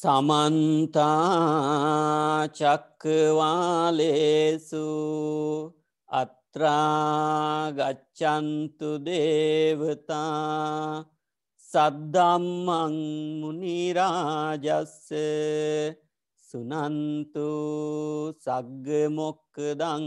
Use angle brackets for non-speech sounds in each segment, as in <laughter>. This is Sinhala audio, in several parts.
සමන්තාචක්කවාලේසු අත්‍රාගච්චන්තු දේවතා සද්දම්මං මුනිරාජස්ස සුනන්තු සග්ගමොක්කදං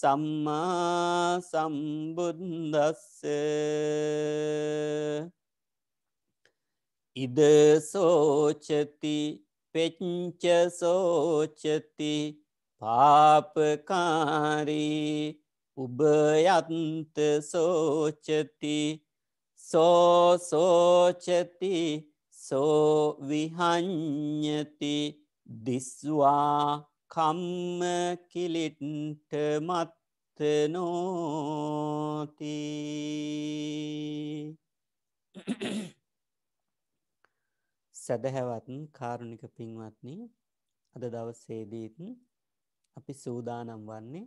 සම්මා සම්බුද්දස්ස ඉද සෝචති පෙච්ච සෝචති පාපකාරී උබයන්ත සෝචති සෝසෝචති සෝවිහං්ඥති දිස්වා කම්ම කිලිට්ට මත්තනෝති <coughs> සැදහැවත්න් කාරුණික පින්වත්නි අද දවස්සේදීතන් අපි සූදානම් වන්නේ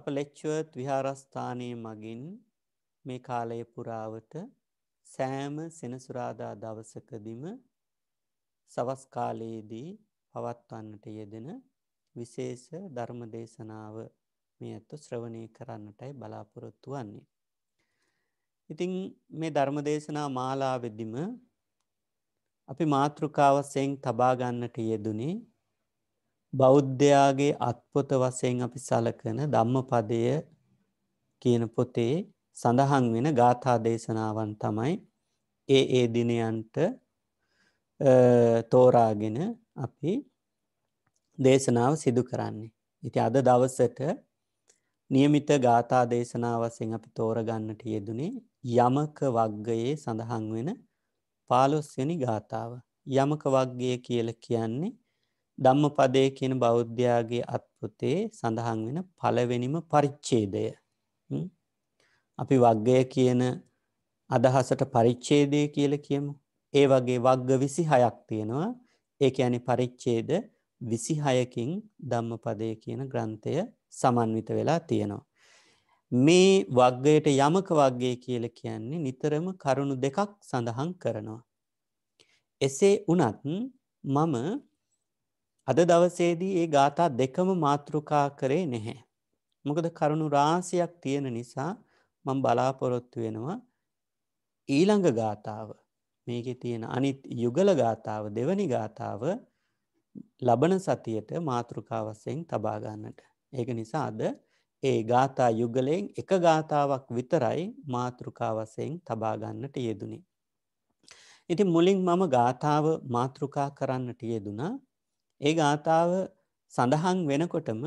අප ලෙච්චුවත් විහාරස්ථානය මගින් මේ කාලය පුරාවට සෑම සෙනසුරාදා දවසකදිම සවස් කාලයේදී පවත්වන්නට යෙදෙන විශේෂ ධර්ම දේශනාව මේ ඇත්ත ශ්‍රවණය කරන්නටයි බලාපොරොත්තු වන්නේ. ඉතිං මේ ධර්ම දේශනා මාලාවෙද්දිම අපි මාතෘකාව සයෙන් තබාගන්නට යෙදුනේ බෞද්ධයාගේ අත්පොත වසයෙන් අපි සලකන ධම්ම පදය කියන පොතේ සඳහන් වෙන ගාථා දේශනාවන් තමයි ඒ ඒ දිනයන්ට තෝරාගෙන අපි දේශනාව සිදු කරන්නේ. ඉති අද දවසට නියමිත ගාථා දේශනාවසෙන් අපි තෝරගන්නට යෙදුනේ යමක වග්ගයේ සඳහන් වෙන පාලොස්වනි ගාථාව. යමක වග්ගය කියල කියන්නේ ධම්ම පදය කියන බෞද්ධයාගේ අත්පෘතේ සඳහන් වෙන පළවෙනිම පරිච්චේදය. අපි වග්ගය කියන අදහසට පරිච්චේදය කියල කියමු. ඒ වගේ වග්ග විසි හයක් තියෙනවා ඒ යනි පරිච්චේද විසිහයකින් ධම්මපදය කියන ග්‍රන්ථය සමන්විත වෙලා තියෙනවා. මේ වග්ගයට යමක වගේ කියල කියන්නේ නිතරම කරුණු දෙකක් සඳහන් කරනවා. එසේ වනත් මම අද දවසේදී ඒ ගාථා දෙකම මාතෘකා කරේ නැහැ. මොකද කරුණු රාසියක් තියෙන නිසා මං බලාපොරොත්තු වෙනවා ඊළඟ ගාථාව මේකෙ තියෙන අනිත් යුගල ගාථාව දෙවනි ගාථාව ලබන සතියට මාතෘකාවස්සයෙන් තබාගන්නට. ඒක නිසාද ඒ ගාථා යුගලයෙන් එක ගාථාවක් විතරයි මාතෘකාවසයෙන් තබාගන්නට යෙදුණේ. ඉති මුලින් මම ගාථාව මාතෘකා කරන්නට යෙදුනා ඒ ගාථාව සඳහන් වෙනකොටම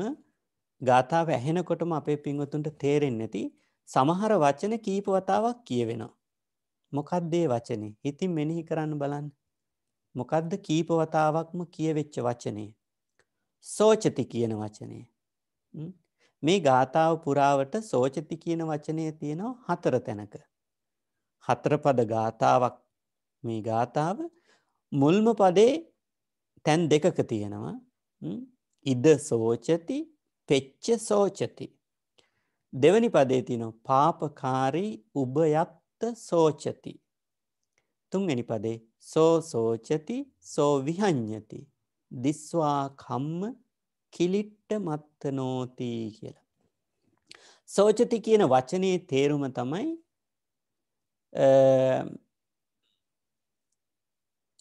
ගාථාව ඇහෙනකොටම අපේ පින්වතුන්ට තේරෙන් නැති සමහර වචන කීපවතාවක් කියවෙනවා. මොකද්දේ වචනේ හිතින් මෙනෙහි කරන්න බලන්න. මොකද්ද කීප වතාවක්ම කියවෙච්ච වචනේ. සෝචති කියන වචනේ. මේ ගාථාව පුරාවට සෝචති කියන වචනය තියෙනවා හතර තැනක. හතරපද ගාථාවක් මේ ගාථාව මුල්ම පදේ තැන් දෙකක තියෙනවා ඉද සෝචති පෙච්ච සෝචති. දෙවනි පදේ තිනො පාපකාරී උබයත් සෝචති. තුන්වැනි පදේ සෝ සෝචති සෝ විහඤ්ඤති. දිස්වා කම්ම කිලිට්ට මත්තනෝති කියලා. සෝචති කියන වචනේ තේරුම තමයි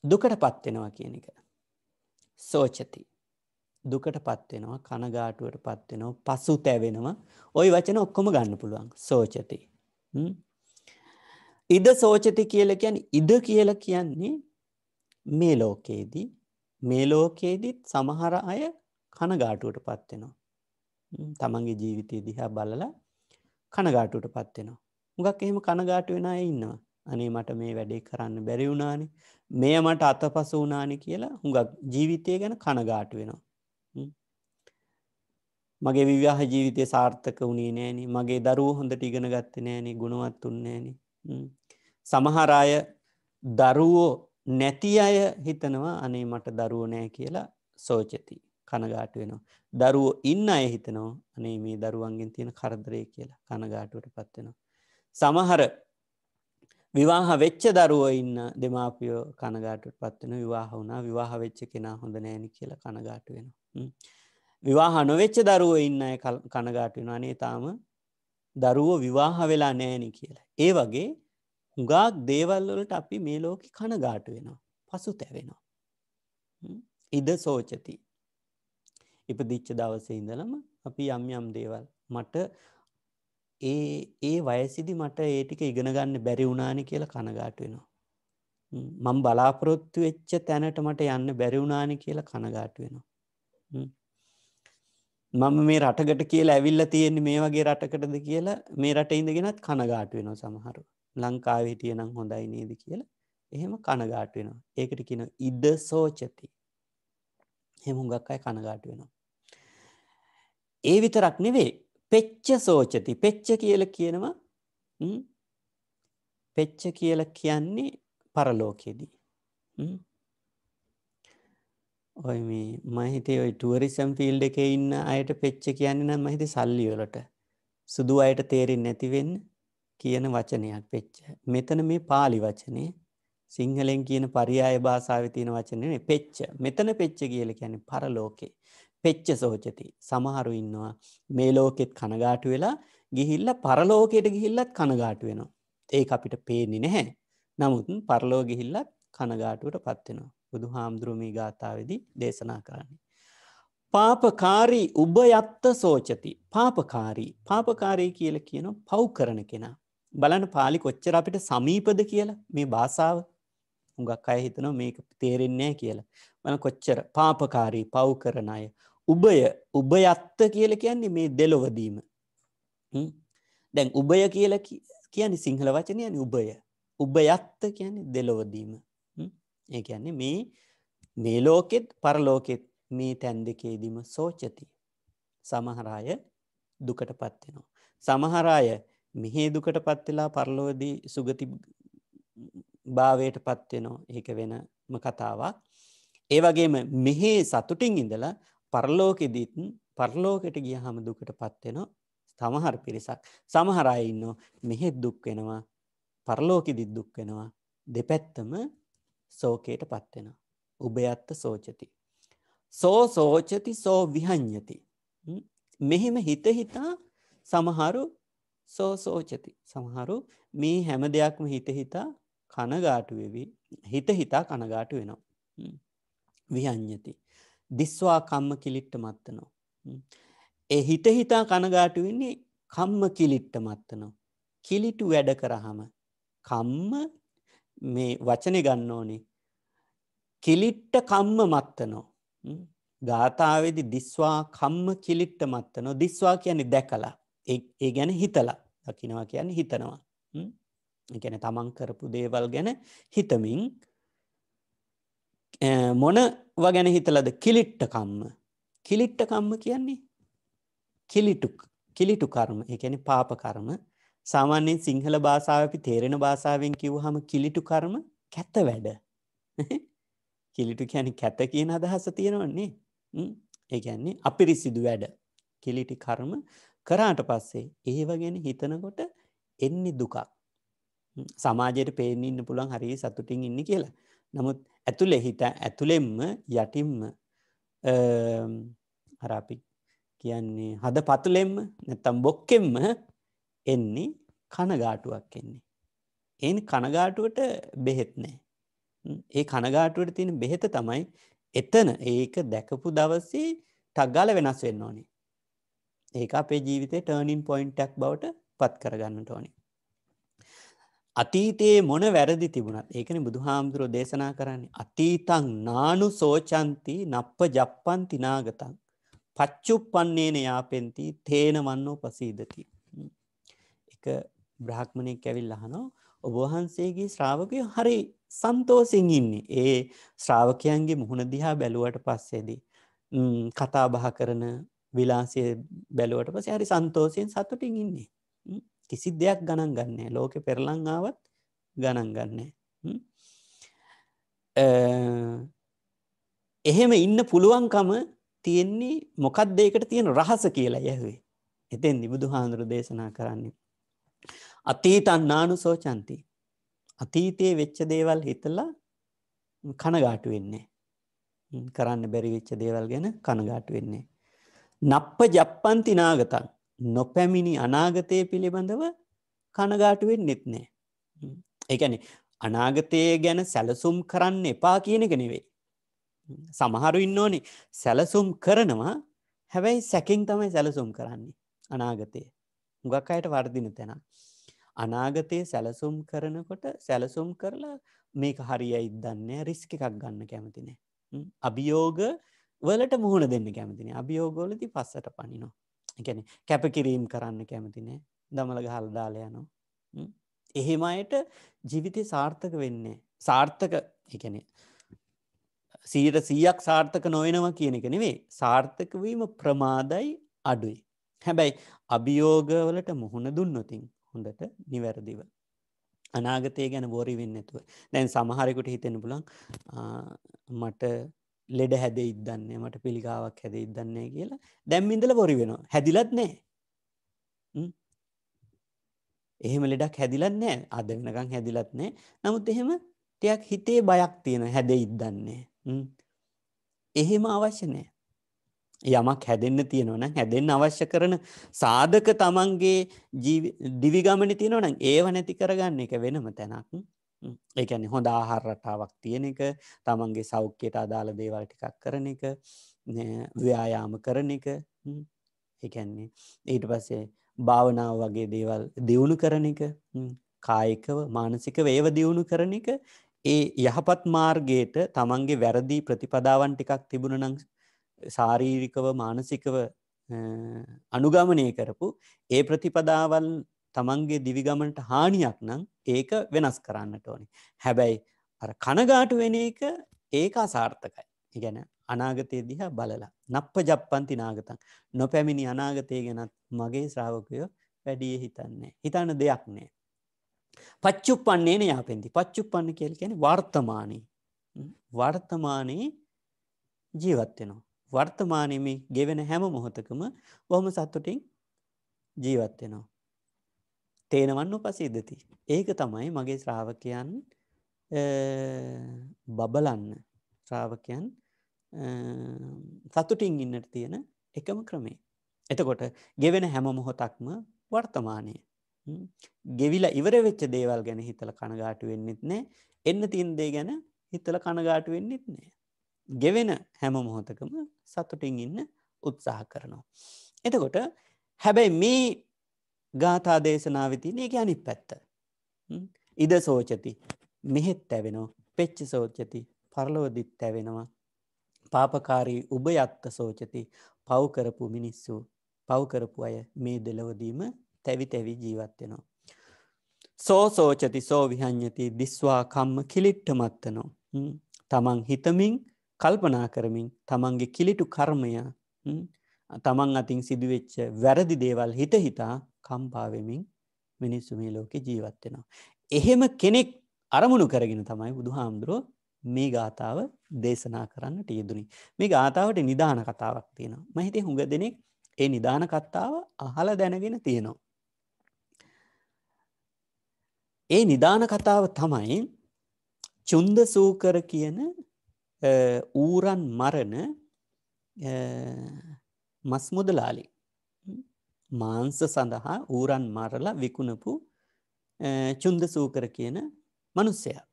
දුකට පත්වෙනවා කියන එක. සෝචති දුකට පත්වෙනවා කනගාටුවට පත්වෙනවා පසු තැවෙනවා ඔයි වචන ඔක්කොම ගන්න පුළුවන් සෝචති ඉද සෝචති කියලා කියන්නේ ඉද කියලා කියන්නේ මේ ලෝකේදී මේ ලෝකේදීත් සමහර අය කනගාටුවටපත් වෙනවා. තමන්ගේ ජීවිතය දිහා බලලා කනගාටුවටපත් වෙනවා. මුගක් එහෙම කනගාටු වෙන අය ඉන්නවා. අනේ මට මේ වැඩේ කරන්න බැරි වුණානේ. මෙය මට අතපසු වුණානේ කියලා හුඟක් ජීවිතය ගැන කනගාටු වෙනවා. මගේ විවාහ ජීවිතය සාර්ථක වුණේ නෑනේ. මගේ දරුවෝ හොඳට ඉගෙන ගත්තේ නෑනේ. ගුණවත් උන්නේ නෑනේ. සමහර අය දරුවෝ නැති අය හිතනවා අනේ මට දරුවෝ නෑ කියලා සෝචති කනගාට වෙනවා. දරුවෝ ඉන්න අය හිතනවා අනේ මේ දරුවන්ගෙන් තියෙන කරදරය කියලා කනගාටුවට පත්වෙනවා. සමහර විවාහ වෙච්ච දරුව ඉන්න දෙමාපියෝ කනගාටුට පත්වෙන විවාහ වුණා විවාහ වෙච්ච කෙනා හොඳ නෑනි කියලා කනගාට වෙනවා. විවාහ නොවෙච්ච දරුව ඉන්න කනගාට වෙන අනේ තාම දරුවෝ විවාහ වෙලා නෑනි කියලා. ඒ වගේ හුඟාක් දේවල්වලට අපි මේ ලෝකෙ කණගාට වෙනවා පසු තැවෙනවා. ඉද සෝචති. ඉපදිච්ච දවසේ ඉඳලම අපි යම් යම් දේවල් මට ඒ ඒ වයසිදි මට ඒටික ඉගෙනගන්න බැරි වුණානි කියලා කණගාට වෙනවා. මං බලාපොරොත්තු වෙච්ච තැනට මට යන්න බැරිවුණානි කියලා කණගාට වෙනවා. මම මේ රටකට කියලා ඇවිල්ල තියෙන්නේ මේ වගේ රටකටද කියලා මේ රට ඉඳගෙනත් කණගාට වෙනවා සමහරුව. ලංකාව හිටිය නම් හොඳයි නේද කියලා එහෙම කණගාට වෙනවා ඒකට කියන ඉඩ සෝචති හෙමුගක් අය කණගාට වෙනවා ඒ විතරක් නෙවේ පෙච්ච සෝචති පෙච්ච කියල කියනවා පෙච්ච කියල කියන්නේ පරලෝකෙදී ඔය මේ මහිතේ ඔයි ටුවරිසම් ෆිල්ඩ එක ඉන්න අයට පෙච්ච කියන්නේ නම් මහිත සල්ලියෝලට සුදු අයට තේරෙන් නැතිවෙන්න කියන වචනයක් පෙච්ච. මෙතන මේ පාලි වචනේ සිංහලෙන් කියන පරියාය භාසාාව තියෙන වචනය පෙච්ච මෙතන පෙච්ච කියල කියන පරලෝකේ පෙච්ච සෝචති සමහරු ඉන්නවා මේ ලෝකෙත් කනගාටු වෙලා ගිහිල්ල පරලෝකයට ගිහිල්ලත් කනගාටු වෙනවා. ඒ අපිට පේනි නැහැ. නමුත් පරලෝ ගිහිල්ලත් කනගාටුවට පත්වෙනවා. බුදු හාමුදුරුවමී ගාථාවදි දේශනා කරන්නේ. පාපකාරී උබ යත්ත සෝචති පාපකාරී පාපකාරී කියල කියන පව් කරන කෙනා බලන්න පාලි කොච්චර අපිට සමීපද කියලා මේ භාසාාව හුඟක් අය හිතනවා මේක තේරෙන්නේ කියලා මන කොච්චර පාපකාරී පව් කරන අය උබය උබයත්ත කියල කියන්නේ මේ දෙලොවදීම දැන් උබය කියල කියන සිංහල වචනයන උබය උබයත්ත කියන්නේ දෙලොවදීම ඒ කියන්නේ මේ මේ ලෝකෙත් පරලෝකෙත් මේ තැන් දෙකේදීම සෝචති සමහරාය දුකට පත්වෙනවා සමහරාය මිහේදුකටපත් වෙලා පරලොවදී සුගති භාවයටපත් වෙනවා. ඒක වෙනම කතාවක්. ඒ වගේම මෙහි සතුටින් ඉඳලා පරලෝකෙදිත් පරලෝකෙට ගියහම දුකටපත් වෙනවා. සමහර පිරිසක් සමහර අය ඉන්නවා මෙහෙත් දුක් වෙනවා. පරලෝකෙදිත් දුක් වෙනවා. දෙපැත්තම සෝකයටපත් වෙනවා. උබයත්ත සෝචති. සෝ සෝචති සෝ විහඤ්ඤති. මෙහෙම හිත හිතා සමහරු සෝසෝචති සමහරු මේ හැම දෙයක්ම හිතහිතා කනගාටුවෙවි හිත හිතා කනගාටු වෙනවා. විහං්ඥති. දිස්වා කම්ම කිලිට්ට මත්තනවා. එ හිත හිතා කනගාටු වෙන්නේ කම්ම කිලිට්ට මත්තනවා. කිලිටු වැඩ කරහම කම්ම මේ වචනය ගන්න ඕනේ කිලිට්ට කම්ම මත්තනෝ ගාථාවේදි දිස්වා කම්ම කිලිට්ට මත්තනෝ දිස්වා කියන්නේ දැකලා ඒ ගැන හිතලා දකිනවා කියන්නේ හිතනවා ගැන තමන් කරපු දේවල් ගැන හිතමින් මොනව ගැන හිතලද කිලිට්ටකම්ම කිලිට්ටකම්ම කියන්නේ කිලිටුක් කිලිටු කර්ම එකැන පාපකර්ම සාමාන්‍යයෙන් සිංහල භාසාාව අපි තේරෙන භාසාාවෙන් කිව් හම කිලිටු කර්ම කැත වැඩ <laughs> කිලිටු කැන කැත කියන අදහස තියෙනවන්නේ ඒගැන්නේ අපිරිසිදු වැඩ කිලිටි කර්ම කරාට පස්සේ ඒව ගැන හිතනකොට එන්නේ දුකක් සමාජයට පේෙන් ඉන්න පුළන් හරි සතුටින් ඉන්න කියලා නමුත් ඇතුළෙ හිත ඇතුළෙම්ම යටිම්ම හරාපි කියන්නේ හද පතුලෙම්ම නැත්තම් බොක්කෙම්ම එන්නේ කනගාටුවක් එන්නේ. එන් කනගාටුවට බෙහෙත් නෑ. ඒ කනගාටුවට තියෙන බෙහෙත තමයි එතන ඒක දැකපු දවස්සේ ටක්ගාල වෙනස් වෙන්න ඕනේ. ඒක අපේ ජීවිතේ ටර්නින් පොයින්ටක් බවට පත් කරගන්නට ඕනි. අතීතයේ මොන වැරදි තිබුණත් ඒකන බුදු හාමුදුරෝ දේශනා කරන්නේ අතීතං නානු සෝචන්ති නප්ප ජප්පන් තිනාගතන් පච්චුප්පන්නේන යාපෙන්ති තේන වන්නෝ පසීදති. එක බ්‍රහ්මණය කැවිල් අහනෝ ඔබහන්සේගේ ශ්‍රාවකය හරි සන්තෝසින් ඉන්නේ ඒ ශ්‍රාවකයන්ගේ මුහුණ දිහා බැලුවට පස්සේදී. කතාබහ කරන විලාසය බැලුවට පස හරි සන්තෝසයෙන් සතුටින් ඉන්නේ කිසි දෙයක් ගණන් ගන්නේ ලෝකෙ පෙරලංආවත් ගණන් ගන්නේ එහෙම ඉන්න පුළුවන්කම තියෙන්නේ මොකක්ද ඒකට තියෙන රහස කියලා යැහුවේ එතෙන් නිබුදු හාන්දුරු දේශනා කරන්නේ අතීතන් නානු සෝචන්ති අතීතයේ වෙච්ච දේවල් හිතලා කනගාටු වෙන්නේ කරන්න බැරි වෙච්ච දේවල් ගැන කනගාටු වෙන්නේ නප්ප ජප්පන්ති නාගතන් නොපැමිණි අනාගතය පිළිබඳව කනගාටුවෙන් නෙත් නෑ. එකන අනාගතය ගැන සැලසුම් කරන්න එපා කියන එක නෙවෙයි. සමහරු ඉන්න ඕනි සැලසුම් කරනවා හැබැයි සැකින් තමයි සැලසුම් කරන්නේ අනාගතය. ගක් අයට වර්දින තැන. අනාගතය සැලසුම් කරනකොට සැලසුම් කරලා මේක හරියයි දන්න රිස්ක එකක් ගන්න කැමතිනේ. අභියෝග වලට මුහුණ දෙන්න කැමතින අභියෝගෝලති පස්සට පනිනෝ එකන කැපකිරීම් කරන්න කැමතිනේ දමළග හල්දාලයනෝ එහෙම අයට ජීවිතය සාර්ථක වෙන්නේ සාර්ථක එකන සීට සීයක් සාර්ථක නොයනවා කියන එක නෙවේ සාර්ථකවීම ප්‍රමාදයි අඩුයි හැබැයි අභියෝගවලට මුහුණ දුන්නොතින් හොඳට නිවැරදිව අනාගතය ගැන බොරි වෙන්න ඇතුව දැන් සමහරකුට හිතෙන පුලන් මට ලෙඩ හැදේ ඉදන්නේ මට පිළිකාවක් හැද ඉදන්නේ කියලා දැම් ඉඳල පොරි වෙනවා හැදිලත් නෑ එහෙම ලෙඩක් හැදිලත් නෑ අද වෙනකං හැදිලත් නෑ නමුත් එහෙම ටයක් හිතේ බයක් තියෙන හැද ඉදන්නේ එහෙම අවශ්‍ය නෑ යමක් හැදෙන්න්න තියෙනවන හැදෙන් අවශ්‍ය කරන සාධක තමන්ගේ දිවිගමනි තියෙනවන ඒව නැති කරගන්න එක වෙනම තැනක් ඒකැනි හොඳ ආහාර රටාවක් තියෙන එක තමන්ගේ සෞඛ්‍යයට අදාළ දේවල් ටිකක් කරන එක ව්‍යයාම කරන එක එකන්නේ ඊට පස්සේ භාවනාව වගේ දේවල් දියුණු කරන එක කායිකව මානසික වේව දියුණු කරන එක ඒ යහපත් මාර්ගයට තමන්ගේ වැරදිී ප්‍රතිපදාවන් ටිකක් තිබුණ නං ශාරීරිකව මානසිකව අනුගමනය කරපු ඒ ප්‍රතිපදාවල් තමන්ගේ දිවිගමනට හානියක් නම් ඒක වෙනස් කරන්නට ඕනි. හැබැයි අර කනගාටු වෙන එක ඒක අසාර්ථකයි. ඉගැන අනාගතය දිහා බලලා නප්ප ජප්පන්ති නාගතන් නොපැමිණි අනාගතය ගැනත් මගේ ශ්‍රාවකයෝ වැඩිය හිතන්නේ. හිතන්න දෙයක් නෑ. පච්චුප් පන්නේ න යාපෙන්ති පච්චුප් පන්න කෙල් කැන වර්තමානී වර්තමානයේ ජීවත්වෙනවා. වර්තමානයම ගෙවෙන හැම මොහොතකම බොහොම සත්තුටින් ජීවත්වෙනවා. තේනවන්න උපසීදති. ඒක තමයි මගේ ශ්‍රාවකයන් බබලන්න ශ්‍රාවකයන් සතුටින් ඉන්නට තියෙන එකම ක්‍රමේ. එතකොට ගෙවෙන හැම මොහොතක්ම වර්තමානය. ගෙවිල ඉවර වෙච්ච දේවල් ගැන හිතල කණගාට වෙන්නෙත් නෑ එන්න තින්දේ ගැන හිතල කණගාට වෙන්නෙත් නෑ. ගෙවෙන හැම මොහොතකම සතුටින් ඉන්න උත්සාහ කරනවා. එතකොට හැබැයි මේ ගාථා දේශනාවතින එක අනිත් පැත්ත. ඉද සෝචති මෙහෙත් ඇැවෙනෝ පෙච්ච සෝචති පරලෝදිත් ඇැවෙනවා. පාපකාරී උභයත්ත සෝචති පව්කරපු මිනිස්සු පව්කරපු අය මේ දෙලවදීම තැවි තැවි ජීවත්වෙනවා. සෝ සෝචති සෝ විහං්ඥති දිස්වා කම්ම කිලිට්ට මත්තනෝ. තමන් හිතමින් කල්පනා කරමින් තමන්ගේ කිලිටු කර්මය තමන් අතින් සිදුවෙච්ච වැරදි දේවල් හිත හිතා කම්පාවෙමින් මිනිස්සු මේ ලෝකෙ ජීවත් වෙනවා. එහෙම කෙනෙක් අරමුණු කරගෙන තමයි බුදුහාමුදුරුව මේ ගාථාව දේශනා කරන්න ටියදුනි. මේ ගාථාවට නිධාන කතාවක් තියෙනවා. මහිතේ හුඟ දෙනෙක් ඒ නිධාන කත්තාව අහල දැනගෙන තියෙනවා. ඒ නිධාන කතාව තමයි චුන්ද සූකර කියන ඌරන් මරණ මස්මුදලාලි මාංශ සඳහා ඌරන් මරලා විකුණපු චුන්ද සූකර කියන මනුස්සයා.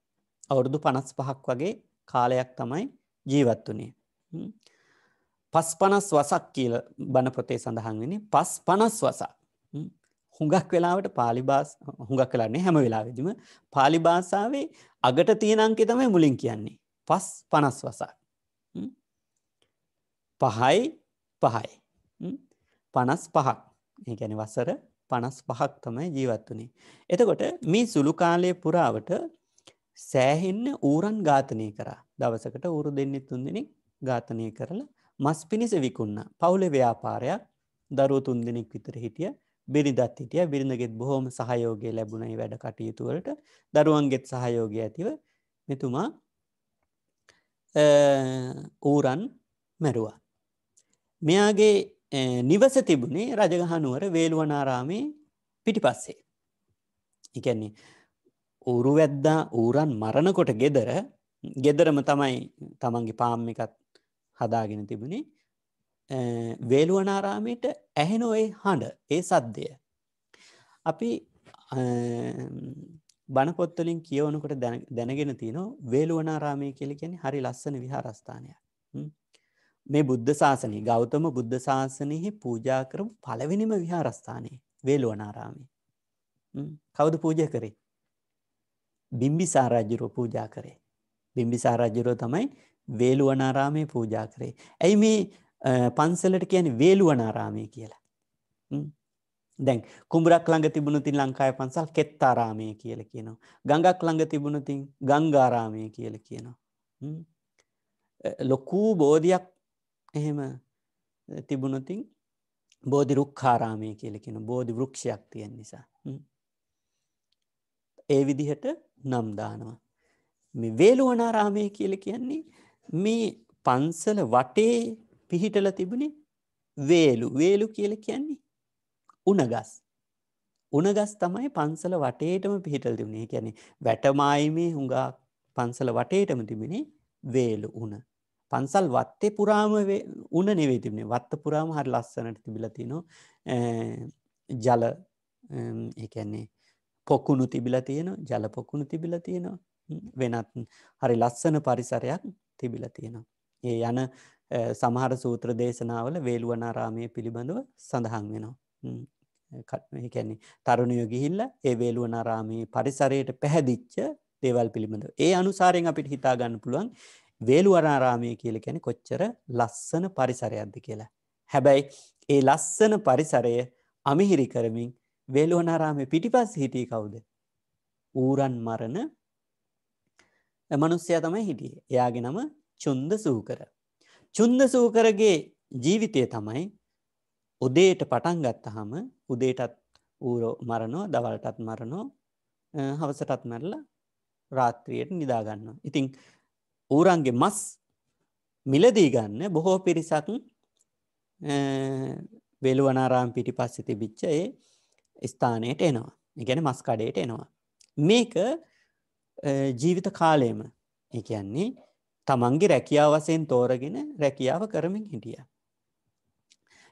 අවුරුදු පනස් පහක් වගේ කාලයක් තමයි ජීවත් වනේ. පස් පනස් වසක් කියල බණපොතේ සඳහන් වෙන පස් පනස් වසක්. හුඟක් වෙලාවට පාලිබාස් හුඟක් කලන්නේ හැම වෙලාවෙදිම පාලිභාසාාවේ අගට තියෙනංකෙ තමයි මුලින් කියන්නේ. පස් පනස් වසක්. පහයි පහයි. පනස් පහක්. ඒගැන වසර පනස් පහක්තමයි ජීවත් වනේ. එතකොට මේ සුළු කාලය පුරාවට සෑහෙන්න ඌරන් ඝාතනය කරා දවසකට ඌරු දෙන්නෙ තුන් දෙනෙක් ඝාතනය කරලා මස් පිණිස විකුන්න පවුල ව්‍යාපාරයක් දරුව තුන් දෙනෙක් විතර හිටිය බිරිදත් හිටිය බිරිඳගෙත් බොහොම සහයෝගය ලැබුණයි වැඩ කටයුතුවලට දරුවන්ගෙත් සහයෝගය ඇතිව මෙතුමා ඌරන් මැරුවා. මෙයාගේ නිවස තිබුණේ රජගහනුවර වේළුවනාරාමේ පිටි පස්සේ. එකන්නේ ඌරු වැද්දා ඌරන් මරණකොට ගෙදර ගෙදරම තමයි තමන්ගේ පාම් එකත් හදාගෙන තිබුණේ වේලුවනාරාමයට ඇහෙන ඔය හඬ ඒ සද්දය. අපි බණපොත්තලින් කියවනකොට දැනගෙන තියනෝ වේලුවනාරාමය කෙලි කෙන හරි ලස්සන විහාරස්ථානය මේ බුද්ධ ශාසනය ගෞතම බුද්ධ ශාසනයෙහි පූජා කරපු පළවෙනිම විහාරස්ථානයේ වේලුවනාරාමි. කවුද පූජ කරේ. බිම්බි සාරාජ්‍යරුව පූජා කරේ. බිම්බි සාරාජ්‍යරුව තමයි වේලුවනාරාමය පූජා කරේ. ඇයි මේ පන්සලට කියන වේලුවනාරාමය කියලා. දැන් කුඹරක් ළඟ තිබුණුතින් ලංකාය පන්සල් කෙත්තාරාමය කියල කියනවා. ගඟක් ළඟ තිබුණුතින් ගංගාරාමය කියල කියනවා. ලොකූ බෝධයක් එහෙම තිබුණොතින් බෝධි රුක්කාරාමය කියලකෙන බෝධි වෘක්ෂයක් තියෙන් නිසා. ඒ විදිහට නම්දානවා. මේ වේලුවනාරාමය කියල කියන්නේ මේ පන්සල වටේ පිහිටල තිබුණේ වේලු වේලු කියල කියන්නේ උනගස්. උනගස් තමයි පන්සල වටේටම පිහිටල් තිබුණේ කියැනෙ වැටමායිමේ හුඟා පන්සල වටේටම තිබෙන වේලු උන පන්සල් වත්තේ පුරාම උන නෙවේ තිබුණේ වත්ත පුරාම හරි ලස්සනට තිබිලති නො ජල එකන්නේ පොකුණු තිබිල තියෙන ජල පොකුණු තිබිල තියෙනවා වෙනත් හරි ලස්සන පරිසරයක් තිබිල තියෙනවා. ඒ යන සමහර සූත්‍ර දේශනාවල වේලුවනාරාමය පිළිබඳව සඳහන් වෙනවා. කැන්නේ තරුණයෝ ගිහිල්ල ඒ වේලුවනාරාමී පරිසරයට පැහැදිච්ච දේවල් පිළිබඳව ඒ අනුසාරයෙන් අපිට හිතාගන්න පුළුවන් වේලුවරාරාමය කියල කැන කොච්චර ලස්සන පරිසරයක්ද කියලා. හැබැයි ඒ ලස්සන පරිසරය අමිහිරි කරමින් වේලුවනාරාමය පිටිපස් හිටිය කවුද. ඌරන් මරණ මනුස්්‍යය තමයි හිටිය එයාගේ නම චුන්ද සූකර. චුන්ද සූකරගේ ජීවිතය තමයි උදේට පටන් ගත්තහම උදේටත් ඌරෝ මරණෝ දවල්ටත් මරණෝ හවසටත් මැරල රාත්‍රියයට නිදාගන්න. ඉතිං ඌරන්ගේ මස් මිලදී ගන්න බොහෝ පිරිසක් වෙලුවනාරාම් පිටි පස්සෙ තිබිච්ච ඒ ස්ථානයට එනවා ගැන මස්කඩයට එනවා. මේක ජීවිත කාලයම ඒ කියන්නේ තමන්ගේ රැකියාවසයෙන් තෝරගෙන රැකියාව කරමින් හිටිය.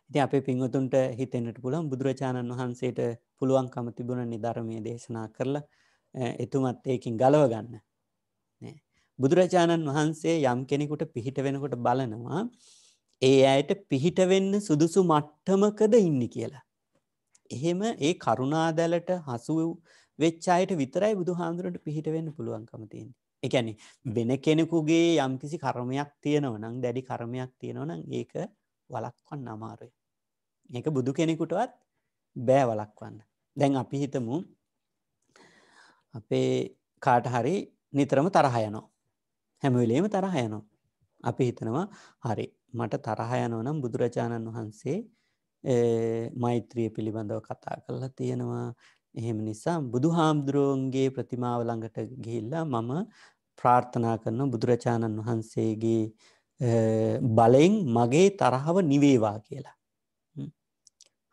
ඉති අපේ පිංහතුන්ට හිතෙන්ට පුළන් බුදුරජාණන් වහන්සේට පුළුවන්කම තිබුණ නිධර්මය දේශනා කරලා එතුමත් ඒකින් ගලව ගන්න බුදුරජාණන් වහන්සේ යම් කෙනෙකුට පිහිට වෙනකොට බලනවා ඒ අයට පිහිට වෙන්න සුදුසු මට්ටමකද ඉන්නේ කියලා. එහෙම ඒ කරුණාදැලට හසු වෙච්ච අයට විතරයි බුදුහාඳුරට පිහිට වෙන්න පුළුවන්කම තියෙන්නේ. ඒ කියන්නේ වෙන කෙනෙකුගේ යම්කිසි කර්මයක් තියෙනවා නම් දැඩි කර්මයක් තියෙනවා නම් ඒක වළක්වන්න අමාරුයි. මේක බුදු කෙනෙකුටවත් බෑ වළක්වන්න. දැන් අපි හිතමු අපේ කාට හරි නිතරම තරහ යනවා. හැමවෙලේම තරහ යනවා. අපි හිතනවා හරි මට තරහ යනෝ නම් බුදුරජාණන් වහන්සේ මෛත්‍රිය පිළිබඳව කතා කරලා තියෙනවා එහෙම නිසා බුදු හාමුදුරුවන්ගේ ප්‍රතිමාව ළඟට ගිහිල්ලා මම ප්‍රාර්ථනා කරන බුදුරජාණන් වහන්සේගේ බලෙන් මගේ තරහව නිවේවා කියලා.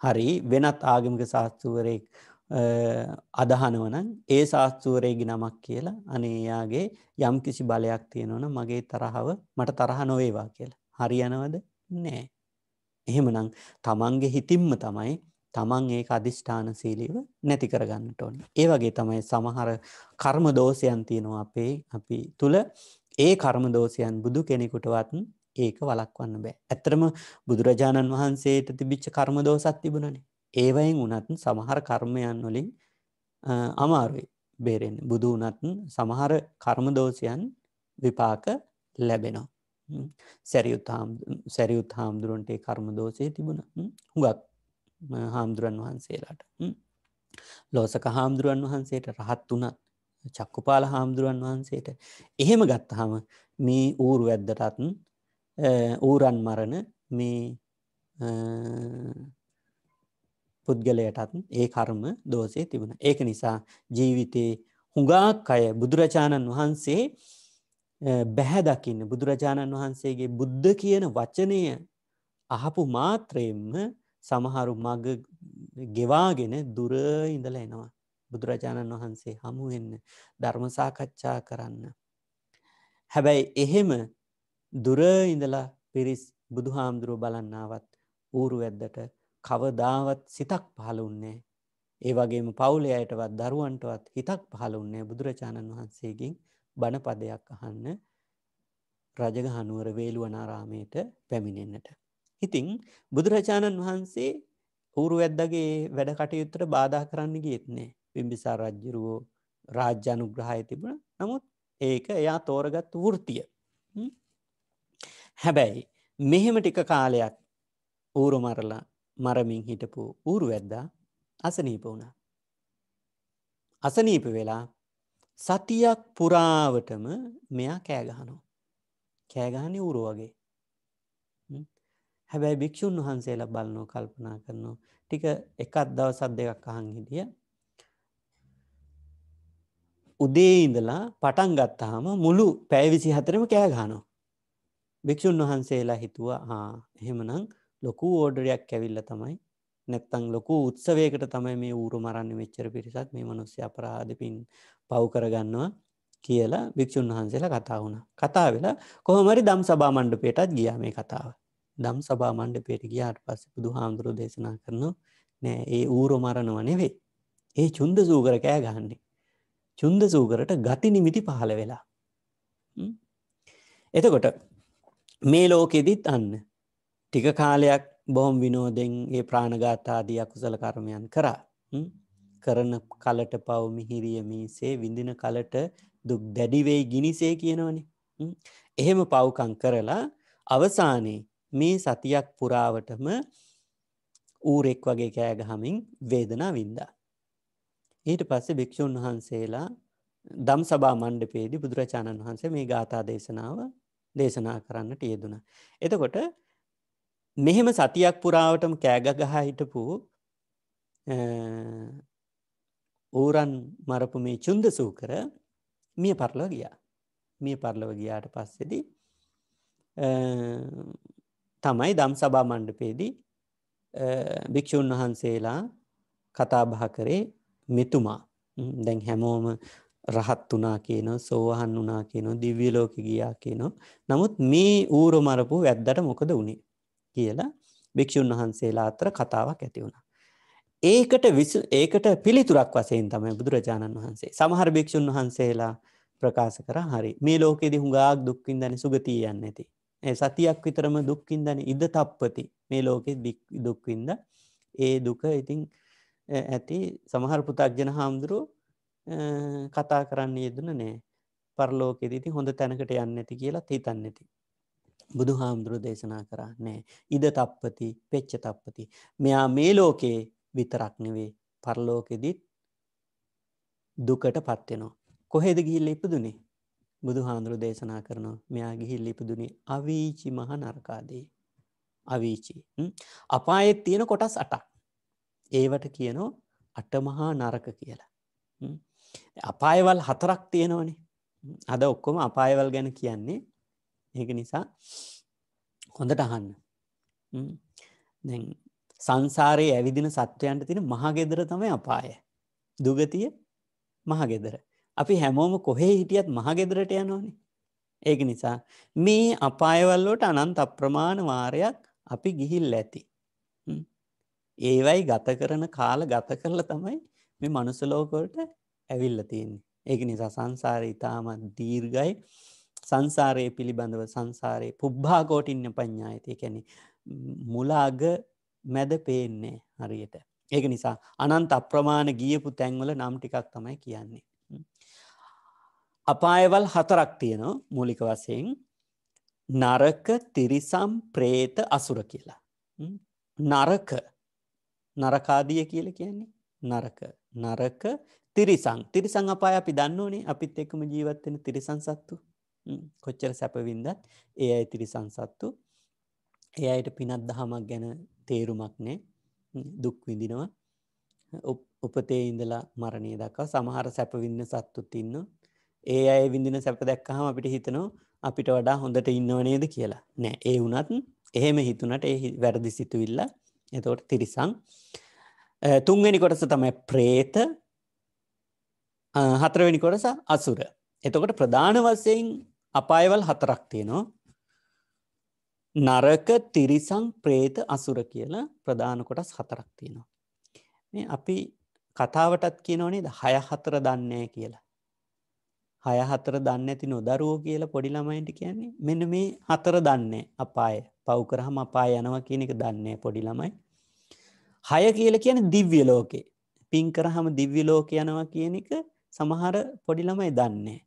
හරි වෙනත් ආගමික ශාස්තෘවරයෙක් අදහනවනං ඒ ශාස්තූරයගි නමක් කියලා අනේයාගේ යම් කිසි බලයක් තියෙනවන මගේ තරහව මට තරහ නොවේවා කියලා. හරි යනවද නෑ. එහෙමනං තමන්ගේ හිතින්ම තමයි තමන් ඒ අධිෂ්ඨාන සීලීව නැති කරගන්නට ඕන. ඒ වගේ තමයි සමහර කර්ම දෝෂයන් තියෙනවා අපේ අපි තුළ ඒ කර්ම දෝෂයන් බුදු කෙනෙකුටවත් ඒක වලක්වන්න බෑ. ඇත්තරම බුදුරජාණන් වහන්සේට තිබිච්ච කර්ම දෝසත් තිබුණනේ ඒවයින් වනත් සමහර කර්මයන් වලින් අමාරුයි බේරෙන් බුදු වනත් සමහර කර්මදෝෂයන් විපාක ලැබෙනවා. සැරියුත් හාමුදුරුවන්ටේ කර්මදෝසය තිබුණ හුඟක් හාමුදුරන් වහන්සේලාට. ලෝසක හාමුදුරුවන් වහන්සේට රහත් වුණ චක්කුපාල හාමුදුරුවන් වහන්සේට එහෙම ගත්තහම මේ ඌරු ඇද්දටත්න් ඌරන් මරණ මේ පුද්ගලයටත් ඒ කර්ම දෝෂය තිබුණ. ඒක නිසා ජීවිතයේ හුඟාක් අය බුදුරජාණන් වහන්සේ බැහැදකින්න බුදුරජාණන් වහන්සේගේ බුද්ධ කියන වචනය අහපු මාත්‍රයෙන්ම සමහරු මග ගෙවාගෙන දුර ඉඳල එනවා. බුදුරජාණන් වහන්සේ හමුවෙන්න ධර්මසාකච්ඡා කරන්න. හැබැයි එහෙම දුර ඉඳලා පිරිස් බුදුහාමුදුරුව බලන්නාවත් ඌරු වැද්දට කවදාවත් සිතක් පහළුන්නේ ඒ වගේම පවුලේ අයටවත් දරුවන්ටවත් හිතක් පහළුන්නේ බුදුරජාණන් වහන්සේගෙන් බණපදයක් අහන්න රජගහනුවර වේළුවනාරාමයට පැමිණෙන්නට. ඉතිං බුදුරජාණන් වහන්සේ ඌරු ඇද්දගේ වැඩ කටයුත්තට බාධා කරන්න ගියත්නේ පිම්බිසා රජ්ජරුවෝ රාජ්‍යානුග්‍රහය තිබුණ නමුත් ඒක එයා තෝරගත් වෘතිය. හැබැයි මෙහෙම ටික කාලයක් ඌරු මරලා මරමින් හිටපු ඌරු වැද්දා අසනීප වුණා. අසනීප වෙලා සතියක් පුරාවටම මෙයා කෑගහනෝ. කෑගහනි ඌරු වගේ. හැබැයි භික්‍ෂූන් වහන්සේලා බලනෝ කල්පනා කරනවා ටික එකත් දවසත් දෙකක් අහන් හිටිය උදේ ඉඳලා පටන් ගත්තාම මුළු පැෑවිසි හතරම කෑගානෝ භික්‍ෂූන් වහන්සේලා හිතුවා ආ එහෙමනං ලොකු ඕඩරයක් ඇවිල්ල තමයි නැත්තං ලොකු උත්සවයකට තමයි මේ ඌරු මරන්න මෙච්චර පිරිසක් මේ මනුස්්‍ය අපරාධ පින් පව් කරගන්නවා කියලා භික්‍ෂූන් වහන්සේලා කතා වුණ කතා වෙලා කොහොමරි දම් සබා මණ්ඩපේටත් ගියා මේ කතාව දම් සබා මණ්ඩපේට ගියාට පස්ස බුදු හාමුදුරු දේශනා කරනවා නෑ ඒ ඌරු මරණව නෙවේ ඒ චුන්ද සූකර කෑ ගහන්නේ චුන්ද සූකරට ගති නිමිති පහළ වෙලා එතකොට මේ ලෝකෙදිත් අන්න ටික කාලයක් බොහොම විනෝදෙන් ඒ ප්‍රාණගාතාදී අකුසල කර්මයන් කරා කරන කලට පවමි හිරියමිසේ විඳින කලට දුක් දැඩිවෙයි ගිනිසේ කියනවනේ. එහෙම පවුකං කරලා අවසානයේ මේ සතියක් පුරාවටම ඌරෙක් වගේ කෑගහමින් වේදනා වින්දා. ඊට පස්සේ භික්‍ෂූන් වහන්සේලා දම් සබා මණ්ඩපේදි බුදුරජාණන් වහන්සේ මේ ගාථා දේශනාව දේශනා කරන්නට යෙදුණ. එතකොට මෙහෙම සතියක් පුරාවටම කෑගගහ හිටපු ඌරන් මරපු මේ චුන්ද සූකර මිය පරලව ගියා මිය පරලව ගියාට පස්සෙදි තමයි දම් සභා මණ්ඩපේදී භික්‍ෂූන් වහන්සේලා කතාබහ කරේ මෙතුමා දැන් හැමෝම රහත් වනා කියන සෝහන් වනා කියන දිව්‍යලෝක ගියා කියනො නමුත් මේ ඌරමරපු වැද්දට මොකද වුණේ කියලා භික්‍ෂූන් වහන්සේලා අතර කතාවක් ඇති වුණ. ඒකට ඒකට පිළිතුරක් වසයෙන් තමයි බුදුරජාණන් වහන්සේ සමහර භික්‍ෂූන් වහන්සේලා ප්‍රකාශ කර හරි මේ ලෝකෙදි හුඟක් දුක්කින් දැන සුගතියන්න ඇති. ඒ සතියක් විතරම දුක්කින් දැන ඉද තප්පති මේ ලෝකෙ දුක්වින්ද ඒ දුක ඉතිං ඇති සමහර පුතක්ජන හාමුදුරුව කතා කරන්නේ යෙදන නෑ පරලෝකෙදිති හොඳ තැනකට යන්න ඇති කියලා හිතන්න ඇති බුදු හාමුදුරු දේශනා කරන්නේ ඉද තප්පති පෙච්ච තප්පති මෙයා මේ ලෝකයේ විතරක් නෙවේ පරලෝකෙදිත් දුකට පත්වෙනවා කොහෙද ගිල්ල ඉපදුනේ බුදු හාමුදුරු දේශනා කරනවා මෙයා ගිහිල් ඉපදුනේ අවීචි මහ නරකාදේ අවීචි අපායෙත් තියෙන කොටස් අටක් ඒවට කියනෝ අටමහා නරක කියලා අපායවල් හතරක් තියෙනවනේ අද ඔක්කොම අපායවල් ගැන කියන්නේ ඒක නිසා හොඳට අහන්න දැ සංසාරයේ ඇවිදින සත්වයන්ට තින මහගෙදර තමයි අපාය දුගතිය මහගෙදර අපි හැමෝම කොහේ හිටියත් මහගෙදරට යනෝනේ ඒක නිසා මේ අපායවල්ලෝට අනන්ත අප්‍රමාණ වාරයක් අපි ගිහිල් ඇති ඒවයි ගත කරන කාල ගත කරලා තමයි මේ මනුසලෝකොල්ට ඇවිල්ල තියන්නේ ඒක නිසා සංසාර ඉතාමත් දීර්ගයි සංසාරය පිළිබඳව සංසාරයේ පුබ්භාකෝටින්න පඤ්ඥායති කැනෙ මුලාග මැද පේන්නේ හරියට. ඒක නිසා අනන්ත අප්‍රමාණ ගියපු තැන්වල නම් ටිකක් තමයි කියන්නේ. අපායවල් හතරක් තියනවා මූලික වසයෙන් නරක තිරිසම් ප්‍රේත අසුර කියලා. නරක නරකාදිය කියල කියන්නේ නරක නරක තිරිසං තිරිසං අපාය අපි දන්නවනේ අපිත් එක්කම ජීවත්වෙන තිරිසං සත්තු කොච්චර සැපවින්දත් ඒ අයි තිරිසං සත්තු ඒ අයට පිනත් දහමක් ගැන තේරුමක් නෑ දුක් විඳිනවා උපතේ ඉඳලා මරණය දක්වා සමහර සැපවින්න සත්තුත් ඉන්න ඒ අය විඳින සැප දැක්කහම අපිට හිතනවා අපිට වඩා හොඳට ඉන්නවනේද කියලා නෑ ඒ වුනත් එහෙම හිතුනට ඒ වැරදි සිතුවිල්ල එතවට තිරිසං තුන්වෙනි කොටස තමයි ප්‍රේත හතරවෙනි කොටස අසුර එතකොට ප්‍රධාන වසයෙන් අපායවල් හතරක් තියෙනවා. නරක තිරිසං ප්‍රේත අසුර කියල ප්‍රධාන කොටස් හතරක් තියෙනවා. මේ අපි කතාවටත් කියනෝනේ ද හය හතර දන්නේ කියලා. හය හතර දන්න ඇති නොදරුවෝ කියලා පොඩිළමයින්ට කියන්නේ මෙන මේ හතර දන්නේ අපාය පව්කරහම අපා යනවා කියන එක දන්නේ පොඩිළමයි. හය කියල කියන දිව්‍ය ලෝකේ පින් කරහම දිව්‍ය ලෝක යනවා කියන එක සමහර පොඩිළමයි දන්නේ.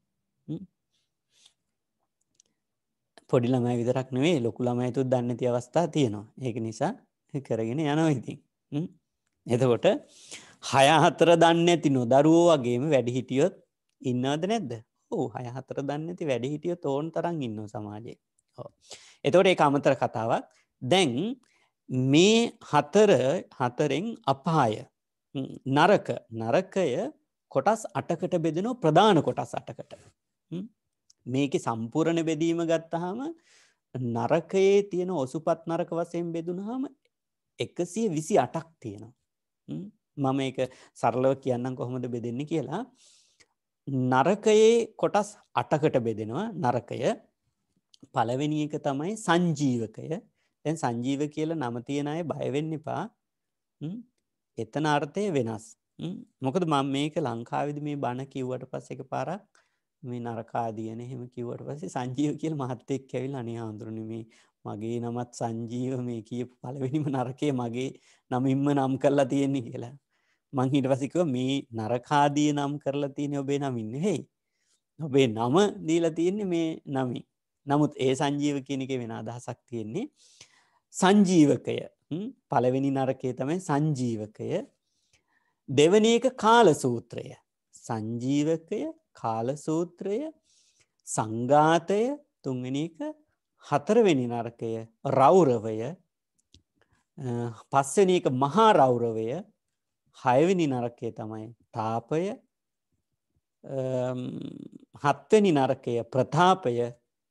පොඩි ළමයි විතරක් නෙවේ ලොකු ළමයිතුත් දන්න ති අවස්ථා තියෙනවා ඒක නිසා කරගෙන යනවා ඉතින් එතකොට හය හතර දන්න ඇති නො දරුවෝ වගේම වැඩි හිටියොත් ඉන්නවද නැද්ද ඕ හය හතර දන්න ඇති වැඩි හිටියෝ තෝන් තරන් ඉන්න සමාජයේ එතවට ඒ අමතර කතාවක් දැන් මේ හතර හතරෙන් අපාය නරක නරකය කොටස් අටකට බෙදෙනෝ ප්‍රධාන කොටස් අටකට මේක සම්පූරණ බෙදීම ගත්තහම නරකයේ තියෙන ඔසුපත් නරක වසයෙන් බෙදුනහම එකසිය විසි අටක් තියෙනවා. මම එක සරලව කියන්න කොහොමද බෙදෙන්න කියලා. නරකයේ කොටස් අටකට බෙදෙනවා නරකය පලවෙනි එක තමයි සංජීවකය තැන් සංජීව කියල නම තියෙන අය බයවෙන්න එපා එතන අර්ථය වෙනස් මොකද මං මේක ලංකාවිද මේ බණ කිව්වට පස්ස එක පාරක් මේ නරකාදියන එහෙම කිවට පසේ සංජීව කියල මහත්තෙක් ඇවිල් අනේ හාන්දුරන මේ මගේ නමත් සංජීව මේ කිය පලවෙනිම නරකය මගේ නමින්ම නම් කරලා තියෙන්නේ කියලා මංහිට පසිකව මේ නරකාදිය නම් කරලා තියෙන ඔබේ නමින්න හෙයි ඔබේ නම දීලා තියෙන්නේ මේ නමි නමුත් ඒ සංජීව කියනක වෙන අදහසක් තියෙන්නේ සංජීවකය පළවෙනි නරකේ තමයි සංජීවකය දෙවනක කාල සූත්‍රය සංජීවකය කාලසූත්‍රය සංඝාතය තුන්වෙනි එක හතරවෙනි නරකය රෞරවය පස්සෙන එක මහා රෞරවය හයවෙනි නරකය තමයි තාපය හත්වනි නරකය ප්‍රතාපය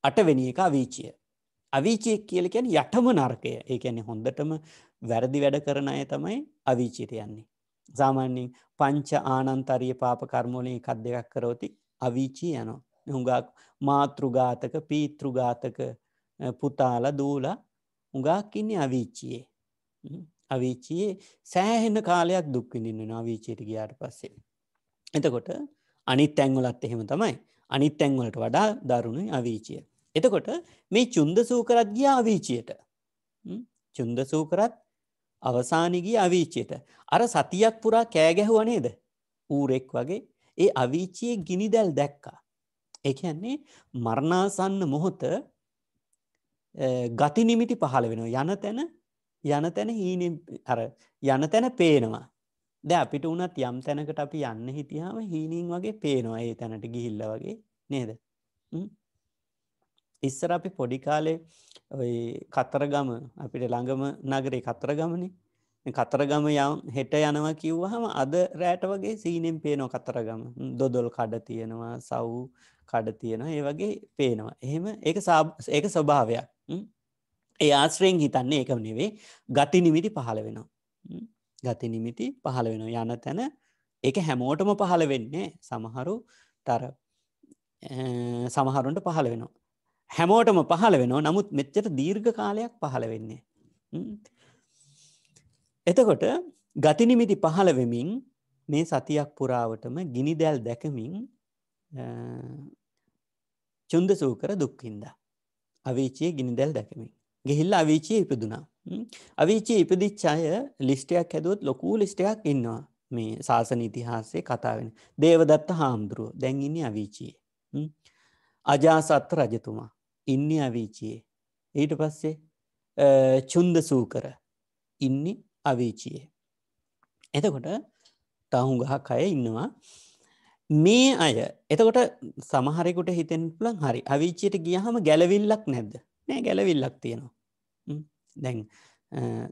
අටවෙනි එක අවීචිය. අවීචය කියල කියැන යටම නර්කය ඒ ඇනෙ හොඳටම වැරදි වැඩ කරන අය තමයි අවීචිතයන්නේ. සාමාන්‍යෙන් පංච ආනන්තරිය පාප කර්මෝලින් එකක් දෙකක් කරෝති අවිචී යනවා. හුඟක් මාතෘගාතක පීතෘගාතක පුතාල දූල හුඟක් ඉන්නේ අවිච්චියේ. අවිච්චියේ සෑහෙන කාලයක් දුක්විඳන්න අවිචයට ගියාට පස්සේ. එතකොට අනිත් තැංවලත් එහෙම තමයි අනිත් තැංවලට වඩා දරුණු අවිචිය. එතකොට මේ චුන්ද සූකරත් ගිය අවිචයට. චුන්ද සූකරත් අවසානගී අවීච්චයට. අර සතියක් පුරා කෑගැහුව නේද ඌරෙක් වගේ ඒ අවීච්චයේ ගිනි දැල් දැක්කා. එකන්නේ මරණාසන්න මොහොත ගති නිමිති පහළ වෙන යන තැන යන තැන හීන අර යන තැන පේනවා. ද අපිට වනත් යම් තැනකට අපි යන්න හිටියාව හීනින් වගේ පේනවා ඒ තැනට ගිහිල්ල වගේ නේද. ඉස්සර අපි පොඩි කාලේ ඔය කතරගම අපිට ළඟම නගරේ කතරගමනේ කතරගම යම් හෙට යනවා කිව්වහම අද රෑට වගේ සීනෙන් පේනෝ කතරගම දොදොල් කඩ තියෙනවා සව් කඩ තියෙනවා ඒ වගේ පේනවා එහෙම ඒ ඒක ස්වභාවයක් ඒ ආශ්‍රයෙන් හිතන්නේ ඒක නෙවේ ගති නිමිති පහළ වෙනවා ගති නිමිති පහළ වෙනවා යන තැන ඒක හැමෝටම පහළ වෙන්නේ සමහරු තර සමහරුන්ට පහළ වෙනවා හැමෝටම පහළ වෙනවා නමුත් මෙච්චට දීර්ඝ කාලයක් පහළ වෙන්නේ. එතකොට ගතිනිමිති පහළ වෙමින් මේ සතියක් පුරාවටම ගිනි දැල් දැකමින් චුන්ද සූකර දුක්කින්ද. අවිචයේ ගිනි දැල් දැකමින්. ගෙහිල්ල අවිචයේ ඉපදුනා. අවිචයේ ඉපදිච්චාය ලිස්ටයක් හැදුවත් ලොකූ ලිස්ටයක් ඉන්නවා මේ ශාසන ඉතිහාසේ කතාවෙන. දේවදත්ත හාමුදුරුව දැන්ඉන්න අවිචයේ. අජාසත්ත රජතුමා ඉන්නේ අවීචයේ. ඊට පස්සේ චුන්ද සූකර ඉන්න අවීචයේ. එතකොට තහු ගහක් අය ඉන්නවා මේ අය එතකොට සමහරෙකුට හිතෙන් පුළන් හරි අවිච්චයට ගියහම ගැලවිල්ලක් නැද්ද නෑ ගැලවිල්ලක් තියෙනවා දැන්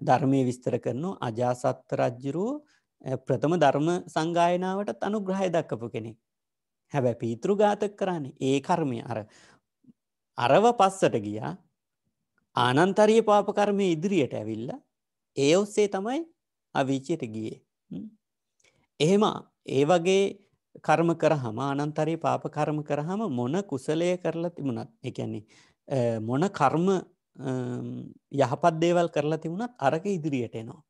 ධර්මය විස්තර කරනු අජාසත්ත රජ්ජුරුව ප්‍රථම ධර්ම සංගායනාවටත් අනුග්‍රහය දක්කපු කෙනෙක් හැබැ පීතෘ ගාතක කරන්නේ ඒ කර්මය අර අරව පස්සට ගියා ආනන්තරිය පාපකර්මය ඉදිරියට ඇවිල්ල ඒ ඔස්සේ තමයි අවිච්චයට ගියේ. එහෙම ඒ වගේ කර්ම කර හම අනන්තරයේ පාප කර්ම කර හම මොන කුසලය කරලා තිබුණත් එකන්නේ මොන කර්ම යහපත් දේවල් කරලා තිබුණත් අරක ඉදිරියට එනවා.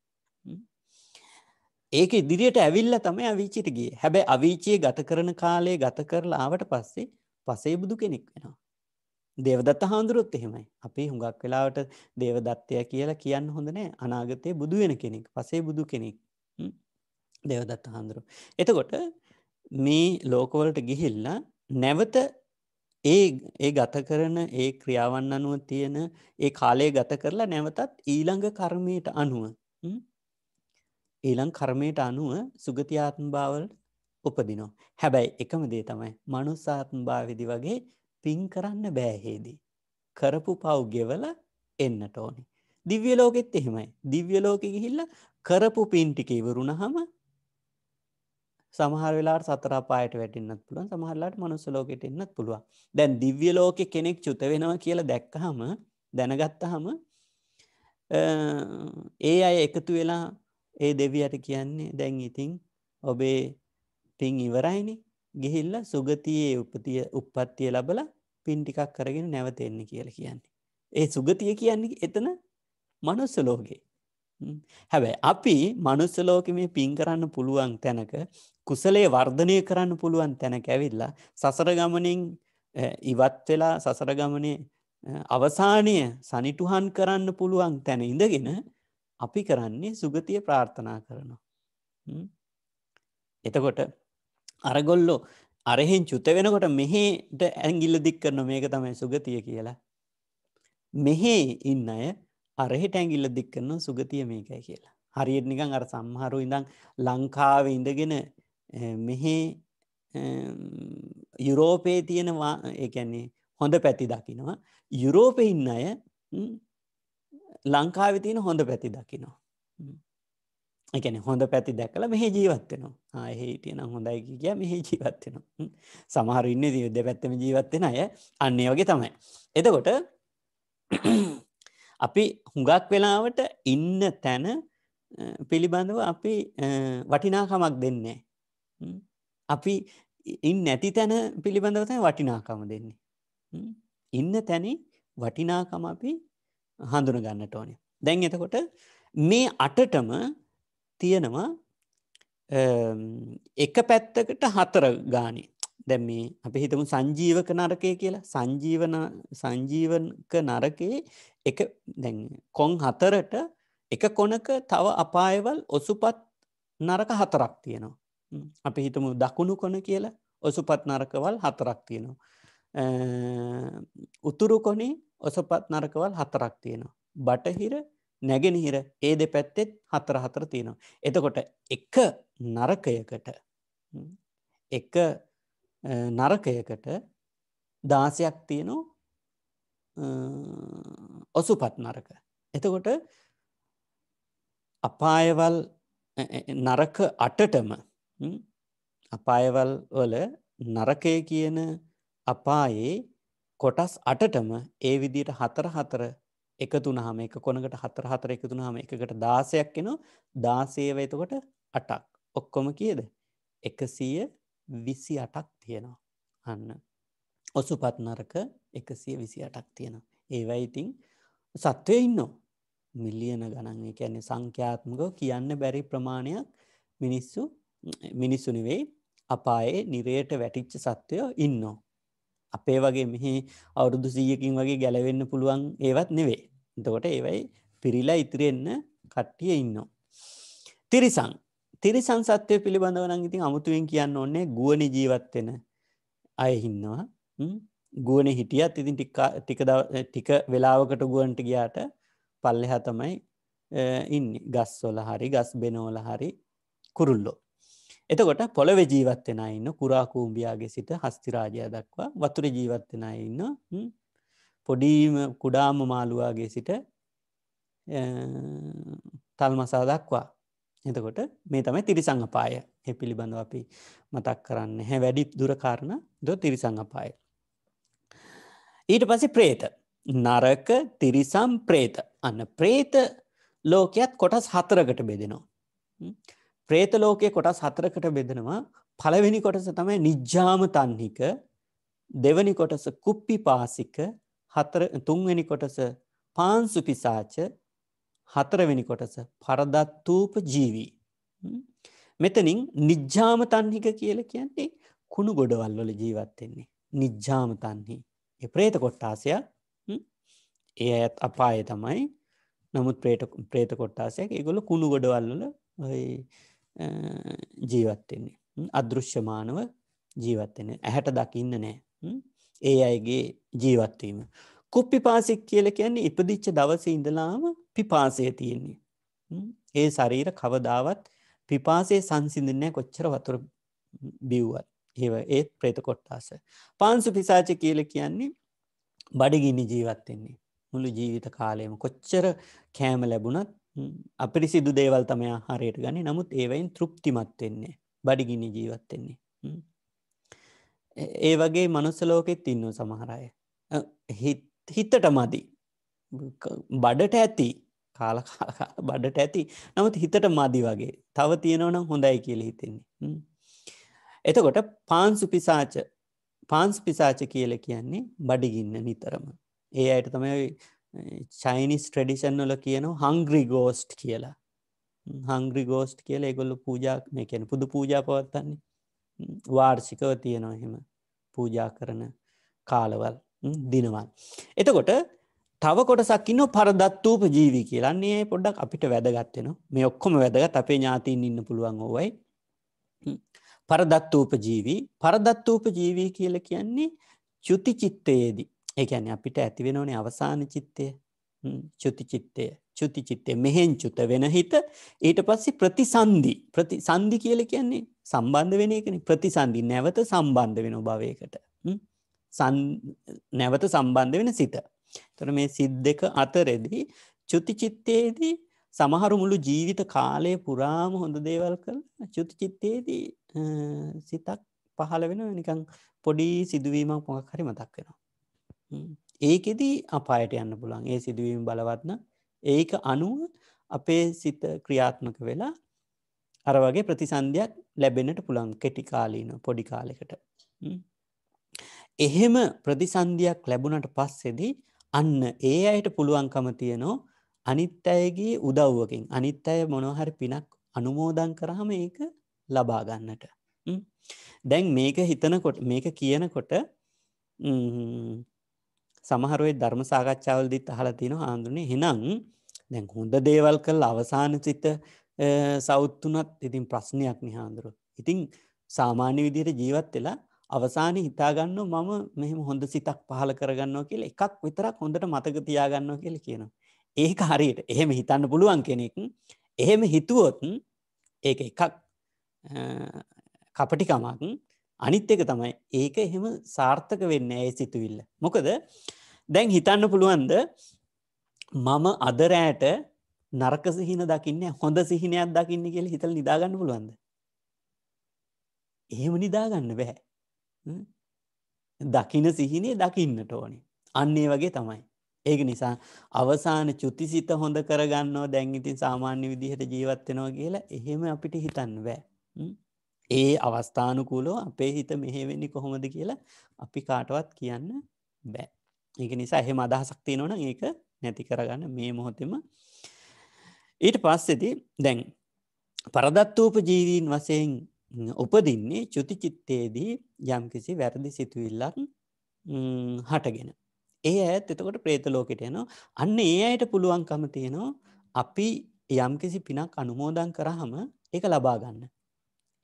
ඒක ඉදිරියට ඇවිල්ල තමයි අවිචිටගේ හැබැ අවිචයේ ගත කරන කාලයේ ගත කරලා ආවට පස්සේ පසේ බුදු කෙනෙක් වෙනවා. දේවදත්ත හාමුදුරුවොත් එහෙමයි. අපි හුඟක් වෙලාවට දේවදත්තය කියලා කියන්න හොඳ නෑ අනාගතයේ බුදු වෙන කෙනෙක්, පසේ බුදු කෙනෙක්. දේවදත්ත හාමුදුරුව. එතකොට මේ ලෝකවලට ගිහිල්ලා නැවත ඒ ඒ ගත කරන ඒ ක්‍රියාවන් අනුව තියෙන ඒ කාලය ගත කරලා නැවතත් ඊළඟ කර්මයට අනුව ඊළං කර්මයට අනුව සුගතියාත්ම භාවල් උපදිනෝ. හැබැයි එකම දේ තමයි මනුස්සාත්ම භාවිදි වගේ පින් කරන්න බෑහේදී. කරපු පව් ගෙවල එන්නට ඕනි. දිව්‍ය ලෝකෙත් එහෙමයි දිව්‍ය ලෝකෙ ගිහිල්ල කරපු පින්ටික ඉවරුණහම සමහර වෙලා සතරපායට වැටන්නත් පුළුවන් සමහරලාට මනුස්ස ලෝකෙට එන්නත් පුළුවන් දැන් දිව්‍ය ලෝකෙ කෙනෙක් චුත වෙනවා කියලා දැක්කහම දැනගත්තහම ඒ අය එකතු වෙලා ඒ දෙවියට කියන්නේ දැන් ඉතිං ඔබේ පින් ඉවරයිනි ගිහිල්ල සුගතියේ උපතිය උපත්තිය ලබල පින් ටිකක් කරගෙන නැවතෙන්න කියල කියන්නේ. ඒ සුගතිය කියන්නේ එතන මනුස්සලෝගේ. හැබැයි අපි මනුස්සලෝක මේ පින් කරන්න පුළුවන් තැනක කුසලේ වර්ධනය කරන්න පුළුවන් තැන කැවිල්ලා සසර ගමනින් ඉවත් වෙලා සසර ගමනේ අවසානය සනිටුහන් කරන්න පුළුවන් තැන ඉඳගෙන අපි කරන්නේ සුගතිය ප්‍රාර්ථනා කරනවා. එතකොට අරගොල්ලෝ අරහෙන් චුත වෙනකොට මෙහෙට ඇංගිල්ල දික් කරන මේක තමයි සුගතිය කියලා. මෙහේ ඉන්න අය අරහෙට ඇංගිල්ල දික් කරන සුගතිය මේකයි කියලා. හරියට නිකං අර සම්හරු ඉඳං ලංකාව ඉඳගෙන මෙහේ යුරෝපයේ තියෙනවා එකන්නේ හොඳ පැති දකිනවා. යුරෝපය ඉන්න අය ලංකාව තියෙන හොඳ පැති දකිනවා. එකන හොඳ පැති දැකලා මෙහි ජීවත්වෙනවා ආයෙහි හිටියන හොඳයි කිය මෙහි ජීවත්වෙනවා සමහර ඉන්න යුද්ධ පැත්තම ජීවත්වෙන අය අන්නේ වගේ තමයි එතකොට <clears throat> අපි හුඟක් වෙලාවට ඉන්න තැන පිළිබඳව අපි වටිනාකමක් දෙන්නේ අපි ඉන් නැති තැන පිළිබඳවතයි වටිනාකම දෙන්නේ ඉන්න තැන වටිනාකම අපි හඳුන ගන්නට ඕනේ දැන් එතකොට මේ අටටම තියෙනවා එක පැත්තකට හතර ගානේ දැම් මේ අපි හිතමු සංජීවක නරකය කියලා සංජීවන සංජීවක නරකයේ එක දැන් කොන් හතරට එක කොනක තව අපායවල් ඔසුපත් නරක හතරක් තියෙනවා. අපි හිතමු දකුණු කොන කියලා ඔසුපත් නරකවල් හතරක් තියෙනවා. උතුරු කොනේ ඔසපත් නරකවල් හතරක් තියෙනවා. බටහිර නැගෙනහිර ඒ දෙ පැත්තෙත් හතර හතර තියෙනවා. එතකොට එක නරකයකට එක නරකයකට දාසයක් තියනු ඔසුපත් නරක. එතකොට අපායවල් නරක අටටම අපායවල් වල නරකය කියන අපායේ කොටස් අටටම ඒ විදියට හතර හතර එකතුන හම එක කොනකට හතර හතර එකතුන හම එකකට දාසයක් එනවා දාසේව එතකොට අටක් ඔක්කොම කියද එකසීය විසි අටක් තියෙනවා අන්න ඔසු පත්නරක එකසිය විසි අටක් තියෙනවා ඒවයිඉතිං සත්වය ඉන්නෝ මිල්ලියන ගණන් කියන්නේ සංඛ්‍යාත්මක කියන්න බැරි ප්‍රමාණයක් මිනිස්සු මිනිස්සුනිවෙයි අපායේ නිරයට වැටිච්ච සත්වයෝ ඉන්නෝ අපේ වගේ මෙහි අවුරුදු සීයකින් වගේ ගැලවෙන්න පුළුවන් ඒවත් නෙවේ. එතකොට ඒවයි පිරිලා ඉතිරෙන්න කට්ටිය ඉන්න. තිරිසං තිරිසං සත්වය පිළිබඳවන ඉතින් අමුතුවෙන් කියන්න ඕන්නේ ගුවනි ජීවත්වෙන අය හින්නවා ගුවන හිටියත් ඉතින් ටික වෙලාවකට ගුවන්ට ගියාට පල්ලෙ හතමයි ඉන්න ගස්වොල හරි ගස් බෙනෝල හරි කුරුල්ලෝ එතකොට පොළොව ජීවත්වෙන ඉන්න කුරාකූම්බියයාගේ සිට හස්තිරාජය දක්වා වතුර ජීවත්වෙන ඉන්න පොඩීම කුඩාම මාළුවාගේ සිට තල් මසා දක්වා එතකොට මේ තමයි තිරිසංහපාය හෙ පිළිබඳව අපි මතක් කරන්න හැ වැඩි දුරකාරණ ද තිරිසංහපාය ඊට පසි ප්‍රේත නරක තිරිසම් ප්‍රේත අන්න ප්‍රේත ලෝකයත් කොටස් හතරකට බෙදෙනවා പ്രേත ලෝකයේ කොටස් හතරකට බෙදෙනවා. පළවෙනි කොටස තමයි නිජ්ජාම තන්හික. දෙවෙනි කොටස කුප්පි පාසික. හතර තුන්වෙනි කොටස පාන්සු පිසාච. හතරවෙනි කොටස පරදත්තූප ජීවි. මෙතනින් නිජ්ජාම තන්හික කියලා කියන්නේ කුණු ගොඩවල් වල ජීවත් වෙන්නේ. නිජ්ජාම තන්හි. ඒ പ്രേත කොටාසය ඒ අයත් අපායේ තමයි. නමුත් പ്രേත പ്രേත කොටාසයක් ඒගොල්ලෝ කුණු ගොඩවල් වල 哎。ජීවත්වෙන්නේ. අදෘශ්‍යමානව ජීවත්වෙන ඇහැට දකින්න නෑ ඒ අයගේ ජීවත්වීම. කුප්පි පාසික් කියල කියන්නේ ඉපදිච්ච දවස ඉඳලාම පිපාසය තියෙන්නේ. ඒ ශරීර කවදාවත් පිපාසේ සංසිඳනෑ කොච්චර වතුර බිව්වත් ඒ ඒත් ප්‍රේත කොට්ටාස. පාන්සු පිසාච කියල කියන්නේ බඩගිනි ජීවත්වෙන්නේ. මුළු ජීවිත කාලයම කොච්චර කෑම ලැබුණත් අපිරිසිදු දේවල් තමයා හරයට ගනි නමුත් ඒවයින් තෘප්තිමත් වෙන්නේ බඩිගිනි ජීවත්වෙන්නේ. ඒ වගේ මනුස්සලෝකෙත් ඉන්නු සමහරය. හිත්තට මදි බඩට ඇති කාල බඩට ඇති නමුත් හිතට මදි වගේ තව තියෙනවනම් හොඳයි කියල හිතෙන්නේ. එතකොට පාන්සු පිසාච පාන්ස් පිසාච කියල කියන්නේ බඩිගින්න නිතරම. ඒ අයට තමයි චයිනිස් ට්‍රඩිෂන් වල කියන හංග්‍රි ගෝස්ට් කියලා හංග්‍රි ගෝස්ට් කියල එකොල්ල පූජාක් මේ කැන පුදු පූජා පවත්තන්නේ වාර්ෂිකව තියෙනවා එහෙම පූජා කරන කාලවල් දිනවල්. එතකොට තව කොටසක් ඉන්න පරදත්වූප ජීවි කියලන්නේ පොඩ්ඩක් අපිට වැදගත්වෙන මේ ඔක්කොම වැදගත් අපේ ඥාතින් ඉන්න පුළුවන් ඕවයි පරදත්වූප ජීවී පරදත්වූප ජීවී කියල කියන්නේ චුතිචිත්තයේදී ඒකැන අපිට ඇතිවෙනෝනේ අවසාන චිත්තය චුතිචිත්තය චුතිචිත්තය මෙහෙන් චුත වෙන හිත ඊට පස්සේ ප්‍රතිසන්ධි ප්‍රති සන්ධි කියල කියන්නේ සම්බන්ධ වෙන එකන ප්‍රතිසන්ධි නැවත සම්බන්ධ වෙන භවයකට නැවත සම්බන්ධ වෙන සිත. තොර මේ සිද් දෙක අතරෙදී චුතිචිත්තයේදී සමහරු මුළු ජීවිත කාලය පුරාම හොඳ දේවල් කළ චුතිචිත්තයේදී සිතක් පහළ වෙන නිකං පොඩි සිදුවීමක් මොක් හරි මතක් වෙනවා. ඒකෙදී අපායට යන්න පුළන් ඒ සිදුවීම් බලවත්න ඒක අනුව අපේ සිත ක්‍රියාත්මක වෙලා අර වගේ ප්‍රතිසන්ධයක් ලැබෙනට පුළන් කෙටිකාලීන පොඩි කාලෙකට. එහෙම ප්‍රතිසන්ධයක් ලැබුණට පස්සෙදී අන්න ඒ අයට පුළුවන්කම තියනෝ අනිත් අයගේ උදව්වකින් අනිත් අය මොනොහරි පිනක් අනුමෝදන් කරහම ඒක ලබාගන්නට. දැන් මේක හිතනකොට මේක කියනකොට සමහරුවේ ධර්ම සාකච්ඡාවලදීත් අහලා තියෙනවා ආන්දුනේ එහෙනම් දැන් හොඳ දේවල් කළ අවසාන සිත සෞත්තුනත් ඉතින් ප්‍රශ්නයක් නිහාන්දුරු. ඉතිං සාමාන්‍ය විදිහයට ජීවත් වෙලා අවසාන හිතාගන්න මම මෙහම හොඳ සිතක් පහල කරගන්නවා කියල එකක් විතරක් හොඳට මතක තියාගන්නවා කියල කියනවා. ඒක හරියට එහෙම හිතන්න පුළුවන් කෙනෙක් එහෙම හිතුවොත් ඒක එකක් කපටිකමක් අනිත් එක තමයි ඒක එහෙම සාර්ථක වෙන්න ඇයි සිතුවිල්ල. මොකද දැන් හිතන්න පුළුවන්ද මම අදරෑට නරක සිහින දකින්න හොඳ සිහිනයක් දකින්න කියල හිතල් නිදාගන්න පුළුවන්ද. එහෙම නිදාගන්න බැහැ. දකින සිහිනේ දකින්නට ඕනි. අන්නේ වගේ තමයි. ඒක නිසා අවසාන චුති සිත හොඳ කරගන්නවා දැන් ඉතින් සාමාන්‍ය විදිහට ජීවත්වෙනවා කියලා එහෙම අපිට හිතන්න බෑ. ඒ අවස්ථානුකූලෝ අපේ හිත මෙහෙවෙන්නේ කොහොමද කියලා අපි කාටවත් කියන්න බෑ. ඒක නිසා එහෙම අදහසක්තිය නොන ඒක නැති කරගන්න මේ මොහොතෙම ඊට පස්සෙති දැන් පරදත්වූප ජීවීන් වසයෙන් උපදින්නේ චුතිචිත්තයේදී යම්කිසි වැරදි සිතුවිල්ලක් හටගෙන. ඒ ඇත් එතකොට ප්‍රේතලෝකට යනවා අන්න ඒ අයට පුළුවන්කම තියෙනවා අපි යම්කිසි පිනක් අනුමෝදන් කරහම එක ලබාගන්න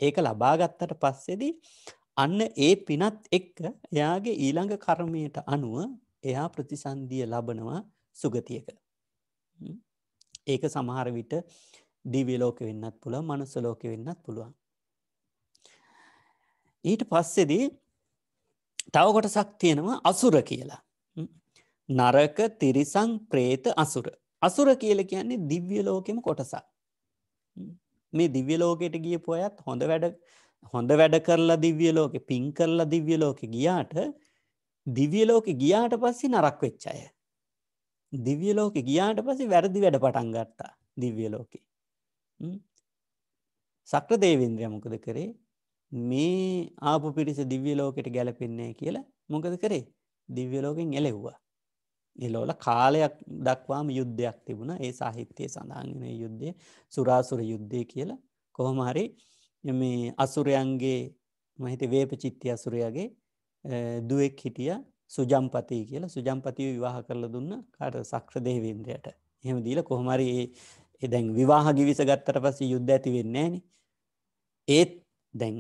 ඒක ලබාගත්තට පස්සෙදී අන්න ඒ පිනත් එක්ක එයාගේ ඊළඟ කර්මයට අනුව එයා ප්‍රතිසන්දිය ලබනවා සුගතියක. ඒක සමහරවිට දිවිලෝක වෙන්නත් පුළ මනුසලෝක වෙන්නත් පුළුවන්. ඊට පස්සෙදී තවකොටසක් තියෙනවා අසුර කියලා. නරක තිරිසං ප්‍රේත අසුර. අසුර කියල කියන්නේ දිව්‍ය ලෝකෙම කොටසක්. මේ දිව්‍ය ලෝකයට ගියපු අයත් හොඳ වැඩ හොඳ වැඩ කරලා දිව්‍ය ලෝකෙ පින් කරලා දිව්‍ය ලෝකෙ ගියාට දිව්‍ය ලෝකෙ ගියාට පස්සේ නරක වෙච්ච අය. දිව්‍ය ලෝකෙ ගියාට පස්සේ වැරදි වැඩ පටන් ගත්තා දිව්‍ය ලෝකෙ. සක්‍ර දේවේන්ද්‍රය මොකද කරේ? මේ ආපු පිරිස දිව්‍ය ලෝකෙට ගැලපෙන්නේ කියලා මොකද කරේ? දිව්‍ය ලෝකෙන් එළෙව්වා. එලෝල කාලයක් දක්වාම යුද්ධයක් තිබුණ ඒ සාහිත්‍යය සඳහගෙන යුද්ධය සුරාසුර යුද්ධය කියලා කොහොමහරි මේ අසුරයන්ගේ මහිත වේප චිත්ති අසුරයාගේ දුවෙක් හිටිය සුජම්පතිය කියලා සුජම්පතිය විවාහ කරල දුන්න කාට සක්ෂ දේවේන්ද්‍රයට එහෙම දීල කොහොමරි එදැන් විවාහ ගිවිස ගත්තට පස යුද්ධ ඇති වෙන්නේන ඒත් දැන්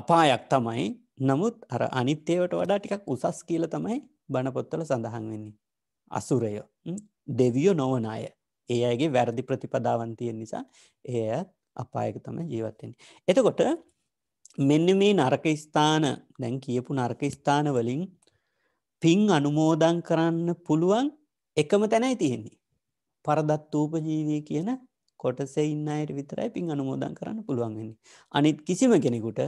අපායක් තමයි නමුත් අර අනිත්‍යයට වඩා ටිකක් උසස් කියල තමයි බණපොත්තල සඳහන් වෙන්නේ. අසුරය දෙවියෝ නොවන අය ඒ අයගේ වැරදි ප්‍රතිපදාවන්තියෙන් නිසා එය අපායක තම ජීවත්තෙන්. එතකොට මෙන්න මේ නරක ස්ථාන දැන් කියපු නරක ස්ථාන වලින් පින් අනුමෝදන් කරන්න පුළුවන් එකම තැනයි තියෙන්නේ. පරදත්තූප ජීවී කියන කොටසේ ඉන්න අයට විතරයි පින් අනුමෝදන් කරන්න පුළුවන්ගන්නේ. අනිත් කිසිම කෙනෙකුට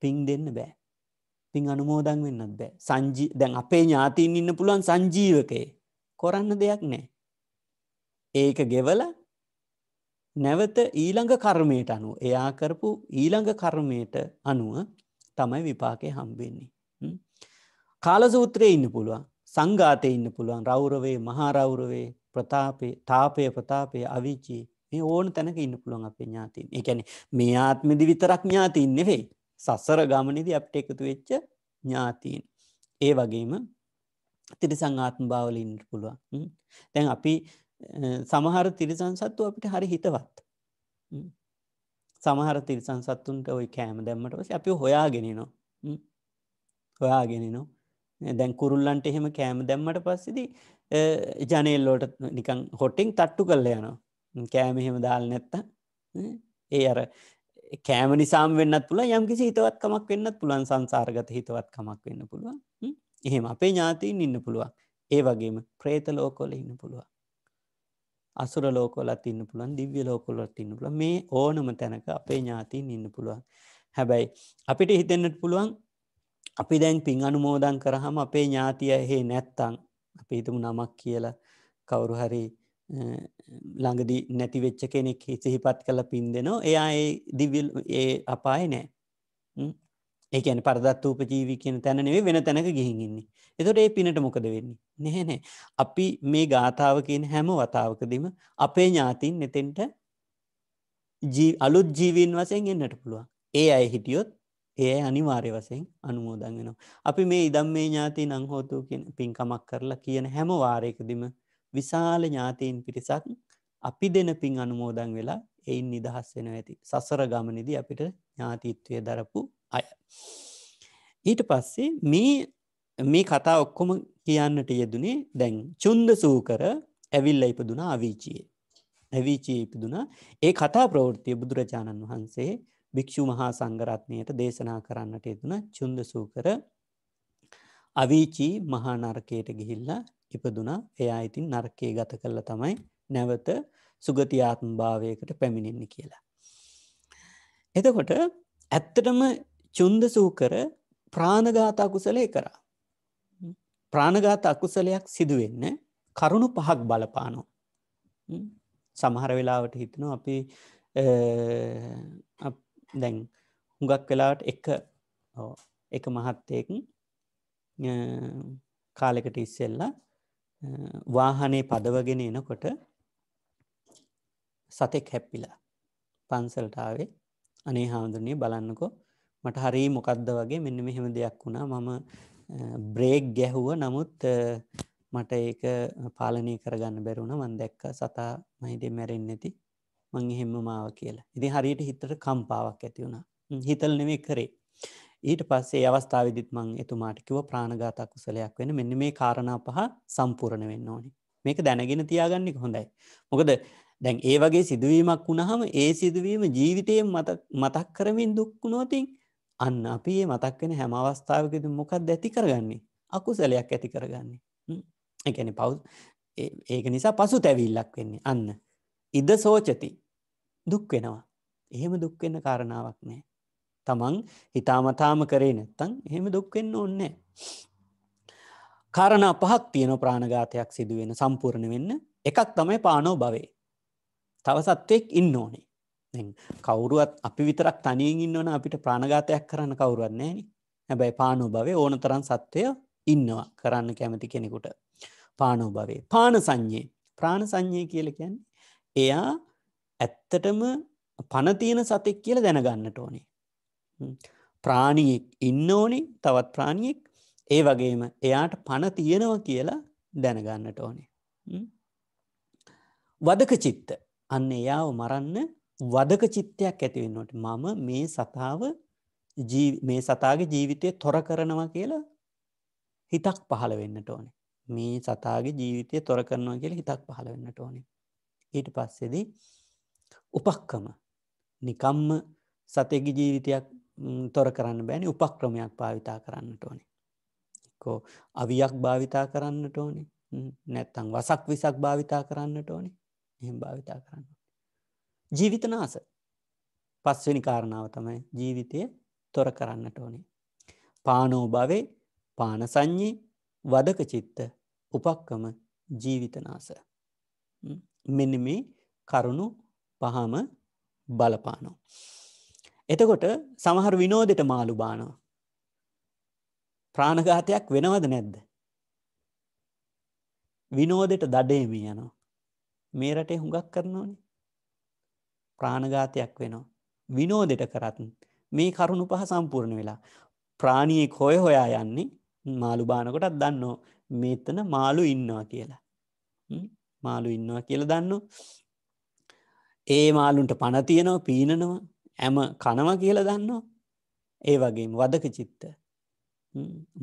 පින් දෙන්න බෑ. පින් අනුමෝදන් වෙන්නත් බෑ සංජී දැන් අපේ ඥාතින් ඉන්න පුළුවන් සංජීවකයේ කොරන්න දෙයක් නෑ. ඒක ගෙවල නැවත ඊළඟ කර්මයට අනුව එයා කරපු ඊළඟ කර්මයට අනුව තමයි විපාකය හම්බෙන්නේ. කාලසූත්‍රයේ ඉන්න පුළුවන් සංඝාතය ඉන්න පුළුවන් රෞරවේ මහාරෞරවේ ප්‍රතාපය තාපය ප්‍රතාපය අවිචී මේ ඕන තැනක ඉන්න පුළුවන් අපේ ඥාතින් ඒ ැන මේ ආත්මදි විතරක් ඥාතින් නෙවෙයි සසර ගමනිදි අපට එකතු වෙච්ච ඥාතීන්. ඒ වගේම තිරිසං ආත්ම භාවලින්ට පුළුවන් තැන් අපි සමහර තිරිසන් සත්තු අපිට හරි හිතවත් සමහර තිරිසන් සත්තුන්ට ඔයි කෑම දැම්මට වස අපි හොයාගෙන නො හොයාගෙන නො දැන් කුරුල්ලන්ට එහෙම කෑම දැම්මට පස්සෙදි ජනල්ලෝට නිකං හොටිං තට්ටු කරල යනවා කෑම එහෙම දාල් නැත්ත ඒ අර කෑම නිසාම් වෙන්නත් තුළ යම් කිසි හිතවත්කමක් වෙන්නත් පුළන් සංසාර්ගත හිතවත්කමක් වෙන්න පුළුවන් එහෙම අපේ ඥාතීන් ඉන්න පුළුවන් ඒ වගේම ප්‍රේත ලෝකොල ඉන්න පුළුවන් අසුර ලෝකොලත් ඉන්න පුළන් දිව්‍ය ලෝකොලත් ඉන්න පුළ මේ ඕනම තැනක අපේ ඥාතීන් ඉන්න පුළුවන් හැබැයි අපිට හිතෙන්න්නට පුළුවන් අපි දැන් පින් අනුමෝදන් කරහම අපේ ඥාතිය හේ නැත්තං අපි හිතමු නමක් කියලා කවුරු හරි ළඟදී නැති වෙච්ච කෙනෙක් සිහිපත් කළ පින් දෙනවා එයා ඒ දිවිල් ඒ අපාය නෑ ඒකන පරදත්වූප ජීවි කියන තැන නෙවේ වෙන තැනක ගිහිගන්නේ එතොට ඒ පිනට මොකද වෙන්නේ නැහැනෑ අපි මේ ගාථාව කියන හැම වතාවකදීම අපේ ඥාතින් නෙතෙන්ට අලුත් ජීවීන් වසයෙන් එන්නට පුළුවන් ඒ අය හිටියොත් ඒ අනිවාර්ය වසයෙන් අනුමෝදන් වෙනවා අපි මේ ඉදම් මේ ඥාති නංහෝතු කියෙන් පින්කමක් කරලා කියන හැම වාරයකදිම විශාල ඥාතීන් පිරිසක් අපි දෙන පින් අනුමෝදන් වෙලා එයින් නිදහස් වෙන ඇති සසර ගමනිදි අපිට ඥාතීත්වය දරපු අය. ඊට පස්සේ මේ මේ කතා ඔක්කොම කියන්නට යෙදනේ දැන් චුන්ද සූකර ඇවිල්ල ඉපදුන අවිචයේ. ඇවිචයේ ඉපදුනා ඒ කතා ප්‍රවෘතිය බුදුරජාණන් වහන්සේ භික්‍ෂු මහා සංගරත්නයට දේශනා කරන්නට යෙදන චුන්ද සූකර අවිචී මහානරකයට ගිහිල්ලා ඉපදුනා එයා ඉතින් නර්කයේ ගත කරලා තමයි නැවත සුගතියාත්ම භාවයකට පැමිණෙන්නේ කියලා. එතකොට ඇත්තටම චුන්ද සූකර ප්‍රාණගාත අකුසලය කරා. ප්‍රාණගාත අකුසලයක් සිදුවෙන්න කරුණු පහක් බලපානෝ. සමහර වෙලාවට හිතන අපි දැන් හුඟක් වෙලාට එක එක මහත්තයකින් කාලෙකට ඉස්සෙල්ලා වාහනේ පදවගෙන එනකොට සතෙක් හැප්පිලා පන්සල්ටාවේ අනේ හාමුදුරණය බලන්නකෝ මට හරි මොකක්ද වගේ මෙන්න මෙහෙම දෙයක් වුණා මම බ්‍රේක් ගැහුව නමුත් මට ඒක පාලනය කරගන්න බැරුණ මන් දැක්ක සතා මහිදේ මැරෙන් ඇති මං එහෙම මාව කියලා ඉදි හරියට හිතට කම්පාවක් ඇති වුණා හිතල් නෙමේ කරේ ඊට පස්සේ අවස්ථාවදිත් මං එතුමාට කිව ප්‍රාණගාතා කුසලයක් වෙන මෙන්න මේ කාරණා පහ සම්පූර්ණ වෙන්න ඕනි මේක දැනගෙන තියාගන්නෙක හොඳයි මොකද දැන් ඒ වගේ සිදුවීමක් වුණහම ඒ සිදුවීම ජීවිතය මතක් කරමින් දුක්කුණෝතින් අන්න අපි ඒ මතක්වෙන හැම අවස්ථාවකද මොකක් ඇති කරගන්නේ අකුසලයක් ඇති කරගන්නේ එකැන පව් ඒක නිසා පසු තැවිල්ලක් වෙන්නේ අන්න ඉද සෝචති දුක් වෙනවා එහෙම දුක්වෙන්න කාරණාවක් නෑ තමන් හිතාමතාම කරේ නැත්තං එහෙම දුක්වෙන්න ඕන්නේ. කාරණ පහක් තියෙන ප්‍රාණඝාතයක් සිදුවෙන සම්පූර්ණ වෙන්න එකක් තමයි පානෝ භවේ. තව සත්වයෙක් ඉන්න ඕනේ. කවුරුවත් අපි විතරක් තනියෙන් ඉන්නවන අපිට ප්‍රාණඝාතයක් කරන්න කවුරුවත් නෑන හැබැයි පානෝභවේ ඕන තරන් සත්වය ඉන්නවා කරන්න කැමති කෙනෙකුට පානෝභවේ පාන සංඥයේ ප්‍රාණ සංඥය කියලකැන් එයා ඇත්තටම පනතියන සතෙක් කියල දැනගන්නට ඕනේ ප්‍රාණියෙක් ඉන්න ඕනේ තවත් ප්‍රාණියෙක් ඒ වගේම එයාට පණ තියෙනවා කියලා දැනගන්නට ඕනේ. වදක චිත්ත අන්න එයාව මරන්න වදක චිත්තයක් ඇතිවෙන්නට මම මේ සතාව මේ සතාගේ ජීවිතය තොර කරනවා කියලා හිතක් පහළ වෙන්නට ඕනේ. මේ සතාගේ ජීවිතය තොර කරනවා කියලා හිතක් පහළ වෙන්නට ඕනේ. ඊට පස්සෙදී උපක්කම නිකම්ම සතෙගි ජීවිතයක් තොර කරන්න බෑනි උපක්‍රමයක් භාවිතා කරන්නට ඕනි. කෝ අවියක් භාවිතා කරන්නට ඕනි නැත්තං වසක් විසක් භාවිතා කරන්නට ඕනි එහෙම භාවිතා කරන්න. ජීවිතනාස පස්වෙනි කාරණාව තමයි ජීවිතය තොර කරන්නට ඕනේ. පානෝ භවේ පාන සං්ඥී වදක චිත්ත උපක්කම ජීවිතනාස. මෙන්න මේ කරුණු පහම බලපානෝ. එතකොට සමහර විනෝදෙට මාළු බානවා. ප්‍රාණඝාතයක් වෙනවද නැද්ද? විනෝදෙට දඩේමේ යනවා. මේ රටේ හුඟක් කරනෝනේ. ප්‍රාණඝාතයක් වෙනවා. විනෝදෙට කරත් මේ කරුණු පහ සම්පූර්ණ වෙලා ප්‍රාණියෙක් හොය හොයා යන්නේ මාළු බානකොටත් දන්නෝ මෙතන මාළු ඉන්නවා කියලා. මාළු ඉන්නවා කියලා දන්නෝ. ඒ මාළුන්ට පණ තියෙනවා පීනනවා ඇම කනව කියලා දන්නවා ඒ වගේ වදක චිත්ත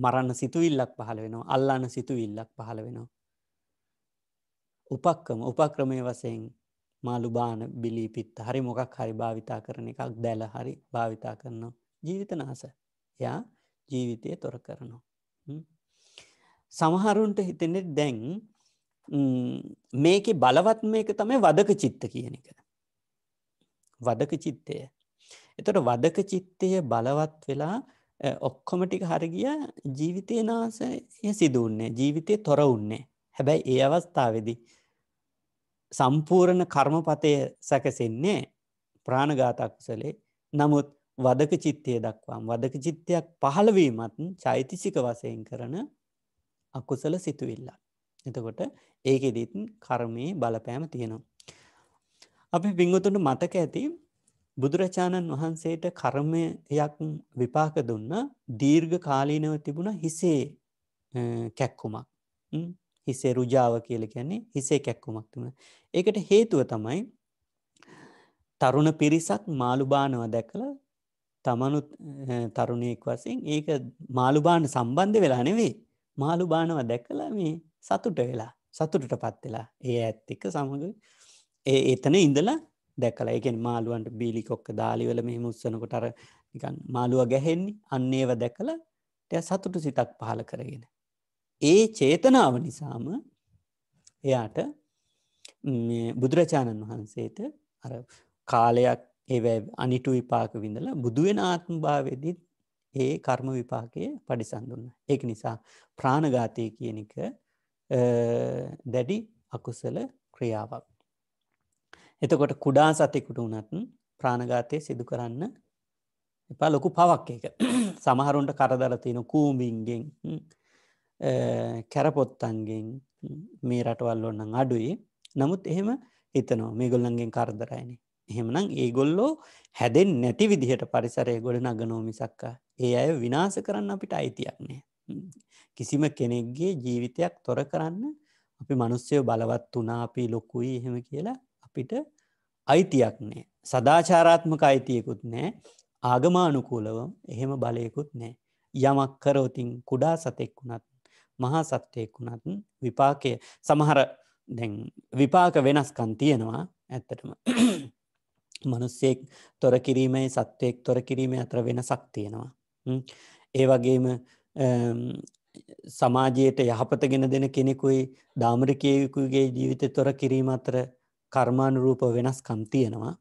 මරන්න සිතුවිල්ලක් පහළ වෙනවා අල්ලාන්න සිතුවිල්ලක් පහළ වෙනවා උපක්කම උපක්‍රමය වසයෙන් මාළුබාන බිලිපිත් හරි මොකක් හරි භාවිතා කරන එකක් දැල හරි භාවිතා කරනවා ජීවිත නාස යා ජීවිතය තොර කරනවා සමහරුන්ට හිතෙනෙ දැන් මේක බලවත් මේක තමයි වදක චිත්ත කියන එක වදක චිත්තය එතොට වදක චිත්තය බලවත් වෙලා ඔක්කොම ටික හරගිය ජීවිතය නාසය සිදුවන්නේ ජීවිතය තොර උන්නේ හැබැයි ඒ අවස්ථාවේදී සම්පූර්ණ කර්මපතය සැකසෙන්නේ ප්‍රාණගාතක්සලේ නමුත් වදක චිත්තය දක්වාම් වදක චිත්තයක් පහළවීමත් චෛතිසික වසයෙන් කරන අකුසල සිතුවිල්ල. එතකොට ඒකෙදීත් කර්මයේ බලපෑම තියෙනවා. අපි පිංගුතුන්ට මතක ඇති බුදුරජාණන් වහන්සේට කර්මයක් විපාක දුන්න දීර්ඝ කාලීනව තිබුණ හිසේ කැක්කුමක් හිසේ රුජාව කියල කියන්නේ හිසේ කැක්කුමක් තුන. ඒකට හේතුව තමයි තරුණ පිරිසක් මාළුබානව දැකළ තමනුත් තරුණයෙක් වසින් ඒක මාළුබාන සම්බන්ධ වෙලා නෙවේ මාළුබානව දැකළ මේ සතුට වෙලා සතුටට පත් වෙලා ඒ ඇත්තික සමඟ එතන ඉඳලා දැකලා එකෙන් මාළුවන්ට බීලිකොක්ක දාලිවල මෙහම උත්සනකොට අර මාළුව ගැහෙන්නේ අන්නේව දැකල ටය සතුටු සිතක් පහල කරගෙන. ඒ චේතනාව නිසාම එයාට බුදුරජාණන් වහන්සේට අර කාලයක් ඒ අනිටු විපාක විඳල බුදුවෙන ආත්ම භාවදිත් ඒ කර්ම විපාකය පඩිසඳන්න. ඒක නිසා ප්‍රාණගාතය කියන එක දැඩි අකුසල ක්‍රියාවක්. එතකොට කුඩා සතෙකුට වනත් ප්‍රාණගාතය සිදු කරන්න එපා ලොකු පවක් එක <clears throat> සමහරුන්ට කරදරතියන කූමින්ගෙන් කැරපොත්තන්ගෙන් මේ රටවල් ඔන්නන් අඩුයි නමුත් එහෙම හිතනෝ මේ ගොල්ලන්ගෙන් කරදරයිනේ එහෙමනම් ඒගොල්ලෝ හැදෙන් නැති විදිහට පරිසරය ගොඩ නගනෝමිසක්කා ඒ අය විනාස කරන්න අපිට අයිතියක් නෑ කිසිම කෙනෙක්ගේ ජීවිතයක් තොර කරන්න අපි මනුස්්‍යය බලවත් වනාපී ලොකුයි එහෙම කියලා අපිට අයිතියක් නෑ සදාචාරාත්මක අයිතියකුත් නෑ ආගමානුකූලව එහෙම බලයකුත් නෑ යමක් කරෝතින් කුඩා සතෙක් වුණත් මහා සත්‍යයෙක් වුණත් විපාකය සමහර දැන් විපාක වෙනස්කන් තියෙනවා ඇත්තටම <clears throat> මනුස්සෙක් තොර කිරීමේ සත්වයෙක් තොර කිරීම අතර වෙනසක් තියෙනවා ඒ වගේම සමාජයට යහපතගෙන දෙන කෙනෙකුයි දාමරිකයකුගේ ජීවිත තොර කිරීම අතර කර්මානුරූප වෙනස්කම් තියෙනවා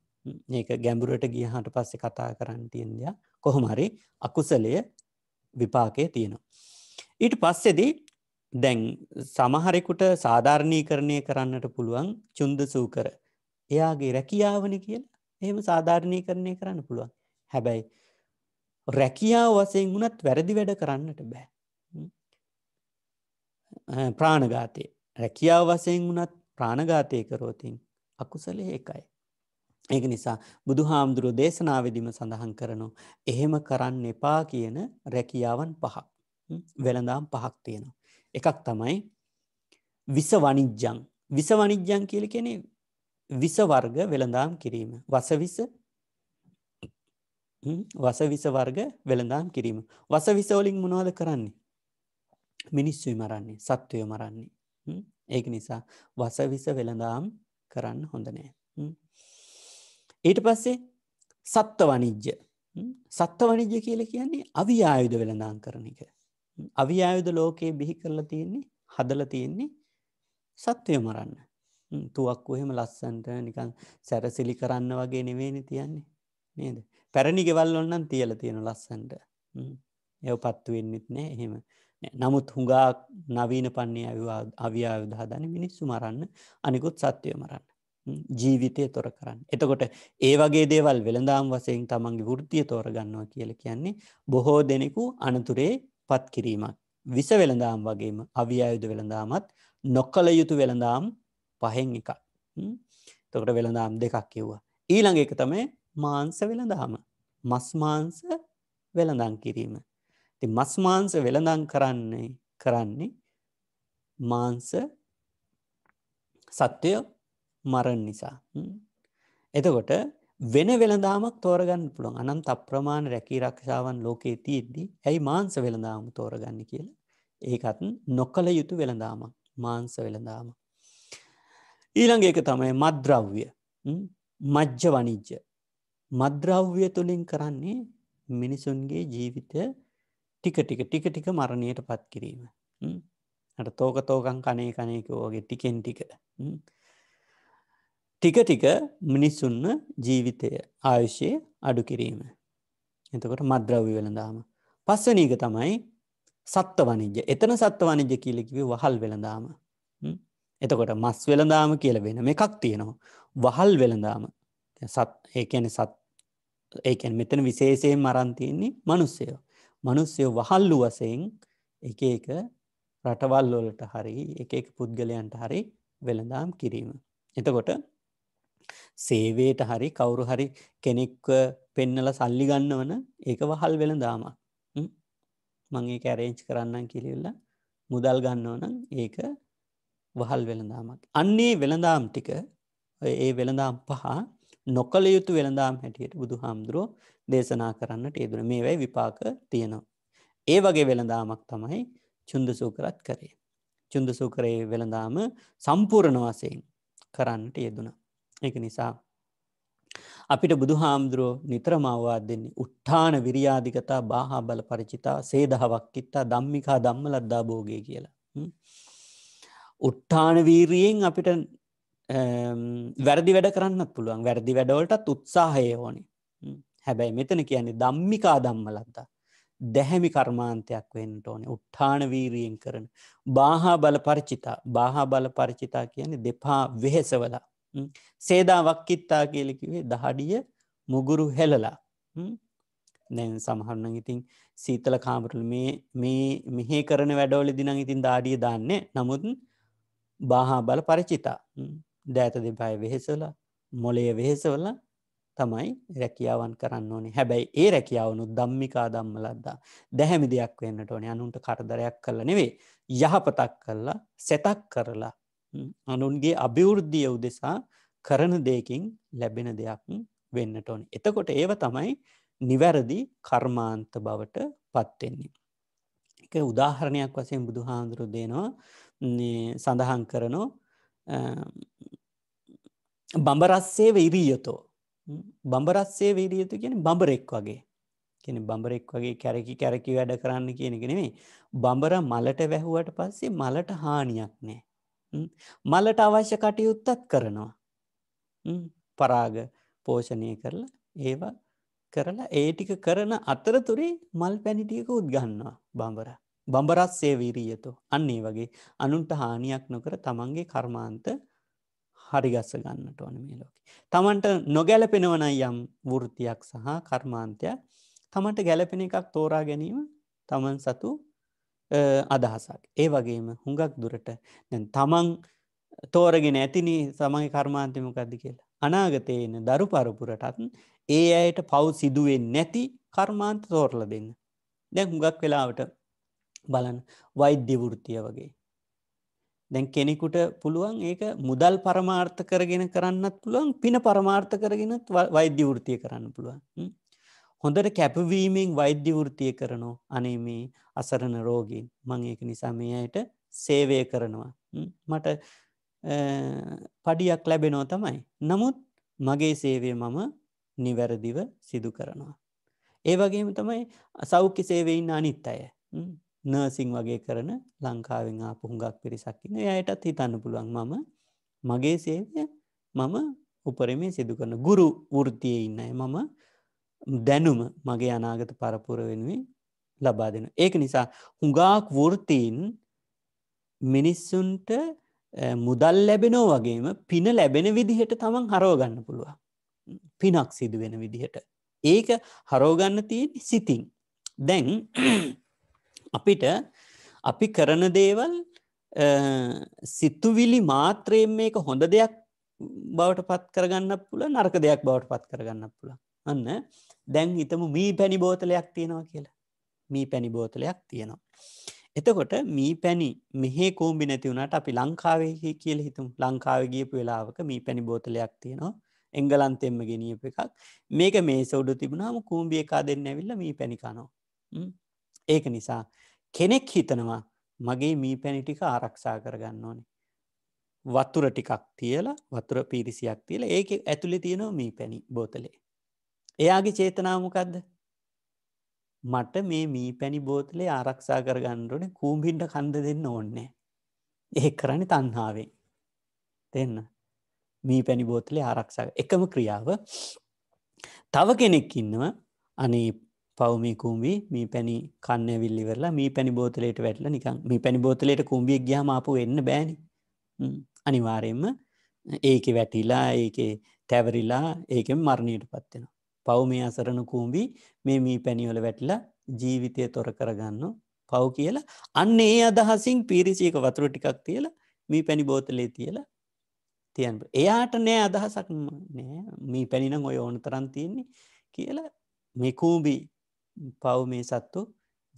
ඒක ගැඹුරට ගිය හට පස්සෙ කතා කරන්නටියෙන්දයා කොහොමරි අකුසලය විපාකය තියෙනවා. ඊට පස්සෙදී දැන් සමහරෙකුට සාධාරණීකරණය කරන්නට පුළුවන් චුන්ද සූකර එයාගේ රැකියාවනි කියලා එහෙම සාධාරණීකරණය කරන්න පුළුවන් හැබැයි රැකියාව වසයෙන් වුනත් වැරදි වැඩ කරන්නට බෑ ප්‍රාණගාතය රැකියාව වසයෙන් වුනත් ප්‍රාණගාතය කරෝතින් අකුසලේ එකයි. ඒක නිසා බුදු හාමුදුරු දේශනාවදිම සඳහන් කරනු. එහෙම කරන්න එපා කියන රැකියාවන් පහක් වෙළඳම් පහක් තියෙනවා. එකක් තමයි විස වනිජ්ජං විස වනිජ්ජං කියල කෙනෙ විස වර්ග වෙළඳාම් කිරීම වසවිස වසවිස වර්ග වෙළඳාම් කිරීම වසවිසවලින් මොනවාද කරන්නේ මිනිස්සුයි මරන්නේ සත්වය මරන්නේ ඒක නිසා වසවිස වෙළඳාම් කරන්න හොඳ නෑ. ඊට පස්සේ සත්ව වනිජ්‍ය සත්ව වනිජ්‍ය කියල කියන්නේ අවි ආයුධ වෙළඳාන් කරන එක. අවි ආයුධ ලෝකයේ බිහි කරලා තියෙන්නේ හදල තියෙන්නේ සත්වය මරන්න. තුවක් එහෙම ලස්සන්ට නිකන් සැරසිලි කරන්න වගේ නෙවේනි තියන්නේ නේද පැරණි ගෙවල් ඔන්නන් තියල තියෙන ලස්සන්ට එය පත්තු වෙන්නෙත් නෑ එහෙම නමුත් හුඟා නවීන පන්නේ අවි්‍යායුදා දන මිනිස්සු මරන්න අනිකුත් සත්‍යය මරන්න. ජීවිතය තොර කරන්න. එතකොට ඒ වගේ දේවල් වෙළඳම් වසයෙන් තමන්ගේ වෘතිය තෝරගන්නවා කියල කියන්නේ බොහෝ දෙනෙකු අනතුරේ පත් කිරීමක්. විස වෙළඳම් වගේම අවි්‍යයුද වෙළඳාමත් නොක්කළ යුතු වෙළඳම් පහෙන් එකක්. තොකට වෙළඳම් දෙකක් කිව්වා. ඊළඟ එක තමයි මාංස වෙළඳාම මස්මාංස වෙළඳං කිරීම ති මස් මාංස වෙළඳං කරන්නේ කරන්නේ මාංස සත්‍යය මරණ නිසා එතකොට වෙන වෙළදාමක් තෝරගන්න පුළුවන් අනම් තප්‍රමාණ රැකී රක්ෂාවන් ලෝකයේ තියද්දී ඇයි මාංස වෙළදාම තෝරගන්න කියලා ඒකත් නොකළ යුතු වෙළදාමක් මාංස වෙළදාම ඊළඟ එක තමයි මද්‍රව්‍ය මජ්්‍ය වනිජ්්‍ය මද්‍රව්‍ය තුළින් කරන්නේ මිනිසුන්ගේ ජීවිතය ටික ටික ටික ටික මරණයට පත් කිරීම. හට තෝක තෝකන් කනේ කනයකෝගේ ටිකෙන් ටික. ටික ටික මිනිස්සුන්න ජීවිතය ආයුෂය අඩු කිරීම. එතකොට මද්‍රව්‍ය වෙළඳාම. පස්සනීක තමයි සත්ව වනිජ්‍ය එතන සත්ව වනිජ්‍ය කියලකිව වහල් වෙළඳාම. එතකොට මස් වෙළඳාම කියල වෙන මේ එකක් තියෙනවා. වහල් වෙළඳාම සත් ඒකන සත් ඒකැන් මෙතන විශේෂයෙන් මරන්තියන්නේ මනුස්සයෝ. මිනිස්සු වහල්ලු වශයෙන් එක එක රටවල් වලට හරි එක එක පුද්ගලයන්ට හරි වෙළඳාම් කිරීම. එතකොට සේවයට හරි කවුරු හරි කෙනෙක් පෙන්නල සල්ලි ගන්නවන ඒක වහල් වෙළඳාමක්. මගේ කැරේච් කරන්න කිරල්ල මුදල් ගන්නවනම් ඒක වහල් වෙළඳාමක්. අන්නේ වෙළඳාම් ටික ඒ වෙළඳාම් පහ නොකළ යුතු වෙළඳාම් හැටියට බුදු හාමුදුරුව දේශනා කරන්නට යෙදුන මේ වැයි විපාක තියෙනවා. ඒ වගේ වෙළඳාමක් තමයි චුන්ද සූකරත් කරේ. චුන්ද සූකරයේ වෙළඳාම සම්පූර්ණ වසයෙන් කරන්නට යෙදුන. එක නිසා. අපිට බුදු හාමුදුරුව නිත්‍රමවවාද දෙන්නේ උට්ඨාන විරියාධිකතා බාහා බල පරිචිතා සේදහවක්කිත්තා දම්මිකා දම්ම ලද්දා බෝගය කියලා. උට්ඨාන වීරියෙන් අපිට වැරදි වැඩ කරන්න පුළුවන් වැරදි වැඩවලටත් උත්සාහය ඕනේ හැබැයි මෙතන කියන්නේ දම්මිකා දම්මලත්තා දැහැමි කර්මාන්තයක් වෙන්ට ඕනේ උට්ඨාන වීරියෙන් කරන. බාහා බල පරිචිතා බාහා බල පරිචිතා කියන්නේ දෙපා වෙහෙසවලා. සේදා වක්කිත්තා කියලිකිවේ දහඩිය මුගුරු හෙලලා. නැන් සමහරන ඉතින් සීතල කාමරල මේ මෙහි කරන වැඩවල දිනං ඉතින් දාඩිය දන්නේ නමුත් බාහා බල පරිචිතා දෑත දෙපය වෙහෙසලා මොලය වෙහෙසවල තමයි රැකියාවන් කරන්න ඕනේ හැබැයි ඒ රැකියාවනු දම්මිකා දම්මලද්දා දැහැමි දෙයක් වෙන්නට ඕනේ අනුන්ට කරදරයක් කල නෙවේ යහපතක් කරලා සැතක් කරලා අනුන්ගේ අභිවෘද්ධිය උදෙසා කරන දෙයකින් ලැබෙන දෙයක් වෙන්නට ඕන එතකොට ඒව තමයි නිවැරදි කර්මාන්ත බවට පත්වෙන්නේ එක උදාහරණයක් වසයෙන් බුදු හාන්දුරු දේනවා සඳහන් කරනෝ බඹරස්සේව ඉරීයතෝ බඹරස්සේ වේරිය යුතු කියන බඹරෙක් වගේ කියන බඹරෙක් වගේ කැරකි කැරකි වැඩ කරන්න කියනක නෙමේ බඹර මලට වැැහුවට පස්සේ මලට හානියක් නෑ මලට අවශ්‍ය කටයුත්තත් කරනවා පරාග පෝෂණය කරලා ඒවා කරලා ඒටික කරන අතරතුරේ මල් පැණිටියක උද්ගන්නවා බඹර බඹරත් සේවීරීයතු අන්නේ වගේ අනුන්ට හානියක් නොකර තමන්ගේ කර්මාන්ත හරිගස්ස ගන්නට ඕන මේ ලෝක. තමන්ට නොගැලපෙනවන යම් වෘතියක් සහ කර්මාන්තයක් තමන්ට ගැලපෙන එකක් තෝරා ගැනීම තමන් සතු අදහසක්. ඒ වගේම හුඟක් දුරට තමන් තෝරගෙන ඇතින සමයි කර්මාන්තමකද කියලා. අනාගතයන දරු පරපුරටත් ඒ අයට පව් සිදුවෙන් නැති කර්මාන්ත තෝරල දෙන්න. දැ හුඟක් වෙලාවට බලන් වෛද්‍යවෘතිය වගේ දැන් කෙනෙකුට පුළුවන් ඒක මුදල් පරමාර්ථ කරගෙන කරන්නත් පුළුවන් පින පරමාර්ථ කරගෙනත් වෛද්‍ය වෘතිය කරන්න පුළුවන්. හොඳට කැපවීමෙන් වෛද්‍ය වෘතිය කරනෝ අනේ මේ අසරණ රෝගීන් මං ඒක නිසා මේ අයට සේවය කරනවා. මට පඩියක් ලැබෙනෝ තමයි. නමුත් මගේ සේවය මම නිවැරදිව සිදු කරනවා. ඒ වගේම තමයි සෞඛ්‍ය සේවයින්න අනිත් අය නර්සිං වගේ කරන ලංකාවෙන් ආපු හුඟක් පිරිසක්කින්න යයටත් හිතන්න පුළුවන් මම මගේ සේවය මම උපරමේ සිදු කරන ගුරු වෘතිය ඉන්නයි මම දැනුම මගේ අනාගත පරපුර වෙනුවෙන් ලබා දෙන. ඒක නිසා හුඟාක් වෘතීන් මිනිස්සුන්ට මුදල් ලැබෙනෝ වගේම පින ලැබෙන විදිහට තමන් හරෝගන්න පුළුවන්. පිනක් සිදුවෙන විදිහට. ඒක හරෝගන්න තියෙන සිතින්. දැන් අපිට අපි කරන දේවල් සිතුවිලි මාත්‍රයෙන් මේක හොඳ දෙයක් බවට පත් කරගන්න පුළ නර්ක දෙයක් බවට පත් කරගන්න පුළ අන්න දැන් හිතම මී පැණි බෝතලයක් තියෙනවා කියලා මී පැණි බෝතලයක් තියෙනවා. එතකොට මී පැණි මෙහෙ කෝම්බි නැති වුණට අපි ලංකාවේ කියල හිතුම් ලංකාව ගියපු වෙලාවක මී පැණි බෝතලයක් තියෙනවා එංගලන්තෙම ගෙනියප එකක් මේක මේ සෞඩු තිබුණාම කූම්බිය එකා දෙන්න ඇවිල්ල මී පැණිකානෝ ඒක නිසා කෙනෙක් හිතනවා මගේ මී පැණිටික ආරක්ෂා කරගන්න ඕනේ. වතුර ටිකක් තියල වතුර පිරිසියක් තියල ඒක ඇතුළි තියෙනව මී පැණි බෝතලේ. එයාගේ චේතනාමකක්ද මට මේ මී පැණි බෝතලේ ආරක්ෂා කරගන්නඩනේ කූම්බින්ට කන්ද දෙන්න ඕන්නේ. ඒ කරනි තන්හාාවෙන් දෙන්න මී පැණි බෝතලේ ආරක්ෂාව එකම ක්‍රියාව තව කෙනෙක් ඉන්නව අනේ පවමි කූම්බි මේ පැණි කන්න විල්ලිවරලා මේ පැණි බෝතලයට වැටල නිකන් මේ පැණි බෝතලයට කුම්බියක් ගහම අපපු වෙන්න බෑනි අනිවාරයෙන්ම ඒක වැටිලා ඒක තැවරිලා ඒකෙන් මරණයට පත්වෙන. පව් මේ අසරණ කූම්බි මේ මී පැණිවල වැටලා ජීවිතය තොර කරගන්න පව් කියලා අන්න ඒ අදහසින් පිරිසියක වතුර ටිකක් තියල මේ පැණි බෝතලේ තියලා තියන් එයාට නෑ අදහසක් නෑ මේ පැණිනම් ඔය ඕන තරන් තියෙන්නේ කියලා මේ කූම්බී පව් මේ සත්තු